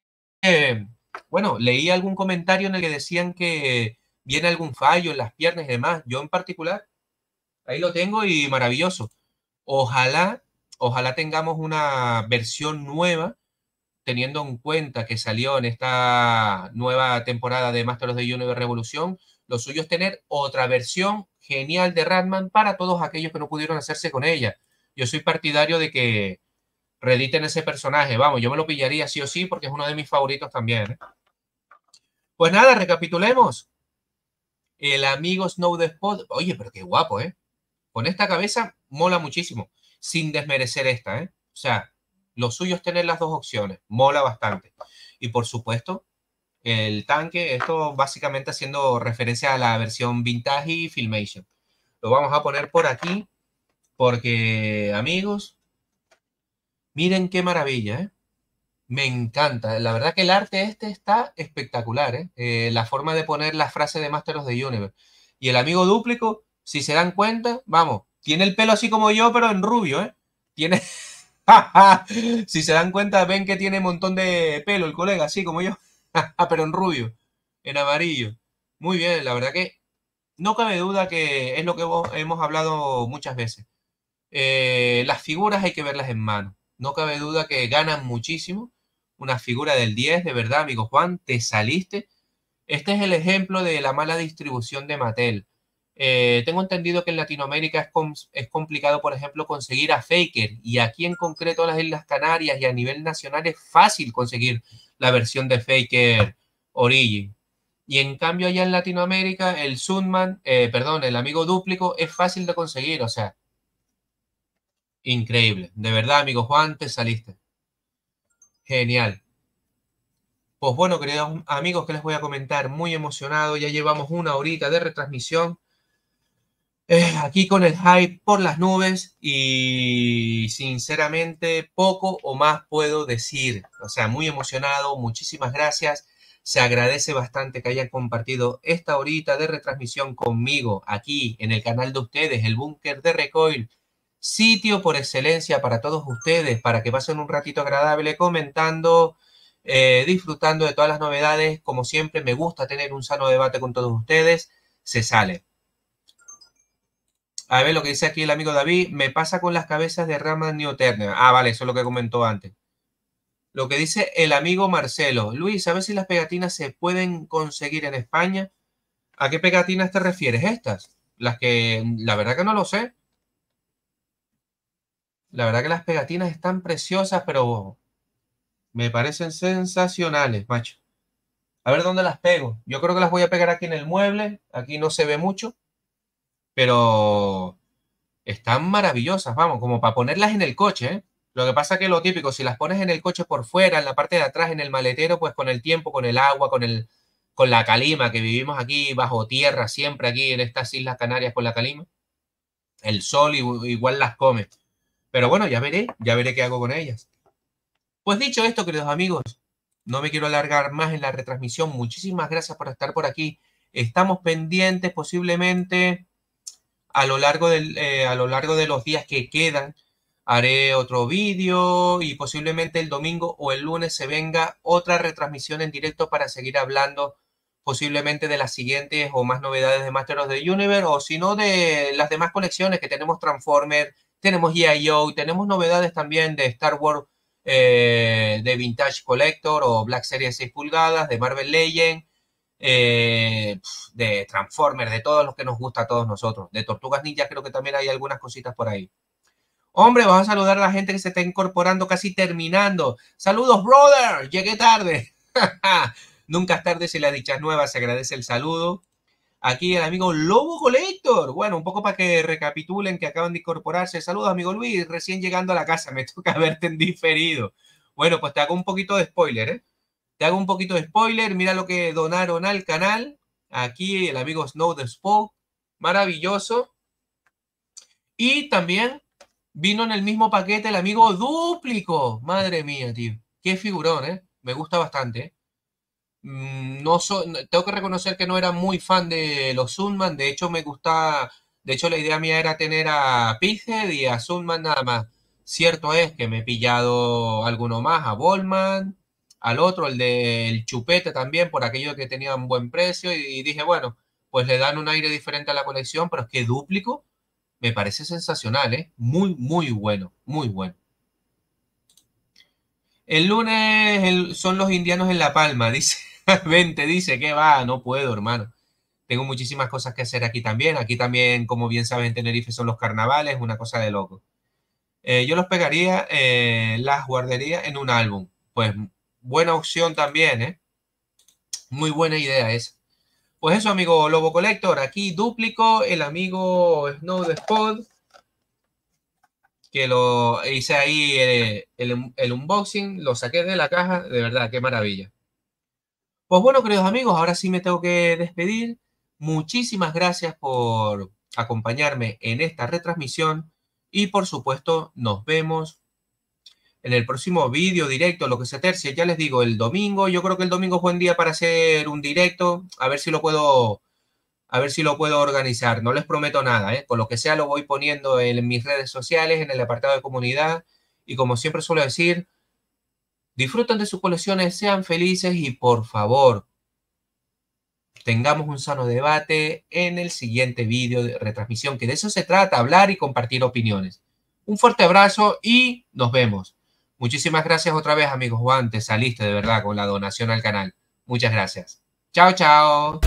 Em, bueno, leí algún comentario en el que decían que viene algún fallo en las piernas y demás. Yo en particular ahí lo tengo y maravilloso. Ojalá, ojalá tengamos una versión nueva, teniendo en cuenta que salió en esta nueva temporada de Masters of the Universe Revolución. Lo suyo es tener otra versión genial de Ratman para todos aquellos que no pudieron hacerse con ella. Yo soy partidario de que rediten ese personaje. Vamos, yo me lo pillaría sí o sí porque es uno de mis favoritos también. ¿eh? Pues nada, recapitulemos. El amigo Snow the Spot. Oye, pero qué guapo, ¿eh? Con esta cabeza mola muchísimo, sin desmerecer esta, ¿eh? O sea, lo suyo es tener las dos opciones, mola bastante. Y por supuesto, el tanque, esto básicamente haciendo referencia a la versión vintage y Filmation. Lo vamos a poner por aquí, porque amigos, miren qué maravilla, ¿eh? Me encanta. La verdad que el arte este está espectacular, ¿eh? eh la forma de poner la frase de Masters of the Universe. Y el amigo dúplico si se dan cuenta, vamos, tiene el pelo así como yo, pero en rubio, ¿eh? Tiene... <laughs> si se dan cuenta, ven que tiene un montón de pelo el colega, así como yo, <laughs> pero en rubio, en amarillo. Muy bien, la verdad que no cabe duda que es lo que hemos hablado muchas veces. Eh, las figuras hay que verlas en mano. No cabe duda que ganan muchísimo. Una figura del 10, de verdad, amigo Juan, te saliste. Este es el ejemplo de la mala distribución de Mattel. Eh, tengo entendido que en Latinoamérica es, complicado, por ejemplo, conseguir a Faker y aquí en concreto en las Islas Canarias y a nivel nacional es fácil conseguir la versión de Faker Origin. Y en cambio allá en Latinoamérica el Sunman, eh, perdón, el amigo dúplico es fácil de conseguir, o sea, increíble. De verdad, amigo Juan, te saliste. Genial. Pues bueno, queridos amigos, que les voy a comentar, muy emocionado, ya llevamos una horita de retransmisión aquí con el hype por las nubes y sinceramente poco o más puedo decir. O sea, muy emocionado, muchísimas gracias. Se agradece bastante que hayan compartido esta horita de retransmisión conmigo aquí en el canal de ustedes, el búnker de Recoil. Sitio por excelencia para todos ustedes, para que pasen un ratito agradable comentando, eh, disfrutando de todas las novedades. Como siempre, me gusta tener un sano debate con todos ustedes. Se sale. A ver lo que dice aquí el amigo David, me pasa con las cabezas de ramas neoterna. Ah, vale, eso es lo que comentó antes. Lo que dice el amigo Marcelo. Luis, ¿sabes si las pegatinas se pueden conseguir en España? ¿A qué pegatinas te refieres estas? Las que, la verdad que no lo sé. La verdad que las pegatinas están preciosas, pero me parecen sensacionales, macho. A ver dónde las pego. Yo creo que las voy a pegar aquí en el mueble. Aquí no se ve mucho pero están maravillosas, vamos, como para ponerlas en el coche. ¿eh? Lo que pasa que lo típico, si las pones en el coche por fuera, en la parte de atrás, en el maletero, pues con el tiempo, con el agua, con el con la calima que vivimos aquí bajo tierra, siempre aquí en estas Islas Canarias con la calima, el sol igual las come. Pero bueno, ya veré, ya veré qué hago con ellas. Pues dicho esto, queridos amigos, no me quiero alargar más en la retransmisión. Muchísimas gracias por estar por aquí. Estamos pendientes posiblemente a lo largo, eh, a lo largo de los días que quedan, haré otro vídeo y posiblemente el domingo o el lunes se venga otra retransmisión en directo para seguir hablando posiblemente de las siguientes o más novedades de Master of the Universe o si no de las demás colecciones que tenemos transformer tenemos EIO, tenemos novedades también de Star Wars eh, de Vintage Collector o Black Series 6 pulgadas, de Marvel Legends eh, de Transformers, de todos los que nos gusta a todos nosotros. De Tortugas Ninja creo que también hay algunas cositas por ahí. Hombre, vamos a saludar a la gente que se está incorporando casi terminando. Saludos, brother. Llegué tarde. <laughs> Nunca es tarde si la dicha nueva. Se agradece el saludo. Aquí el amigo Lobo Collector. Bueno, un poco para que recapitulen que acaban de incorporarse. Saludos, amigo Luis. Recién llegando a la casa. Me <laughs> toca verte en diferido. Bueno, pues te hago un poquito de spoiler, ¿eh? Te hago un poquito de spoiler, mira lo que donaron al canal. Aquí el amigo Snow the Spoke, maravilloso. Y también vino en el mismo paquete el amigo Duplico. Madre mía, tío. Qué figurón, ¿eh? Me gusta bastante. ¿eh? Mm, no tengo que reconocer que no era muy fan de los Sunman. De hecho, me gusta. De hecho, la idea mía era tener a Pighead y a Sunman nada más. Cierto es que me he pillado alguno más, a Bolman, al otro, el del chupete también, por aquello que tenía un buen precio, y, dije, bueno, pues le dan un aire diferente a la colección, pero es que duplico me parece sensacional, ¿eh? Muy, muy bueno, muy bueno. El lunes son los indianos en La Palma, <laughs> dice, 20 dice, que va, no puedo, hermano. Tengo muchísimas cosas que hacer aquí también. Aquí también, como bien saben, Tenerife son los carnavales, una cosa de loco. Eh, yo los pegaría eh, las guarderías en un álbum. Pues buena opción también, ¿eh? Muy buena idea esa. Pues eso, amigo Lobo Collector. Aquí duplico el amigo Snow the Spot. Que lo hice ahí eh, el unboxing. Lo saqué de la caja. De verdad, qué maravilla. Pues bueno, queridos amigos, ahora sí me tengo que despedir. Muchísimas gracias por acompañarme en esta retransmisión. Y por supuesto, nos vemos en el próximo vídeo, directo, lo que se tercio, ya les digo, el domingo, yo creo que el domingo es buen día para hacer un directo, a ver si lo puedo, a ver si lo puedo organizar, no les prometo nada, ¿eh? con lo que sea lo voy poniendo en mis redes sociales, en el apartado de comunidad, y como siempre suelo decir, disfruten de sus colecciones, sean felices y por favor, tengamos un sano debate en el siguiente vídeo de retransmisión, que de eso se trata, hablar y compartir opiniones. Un fuerte abrazo y nos vemos. Muchísimas gracias otra vez, amigos Juan. Te saliste de verdad con la donación al canal. Muchas gracias. Chao, chao.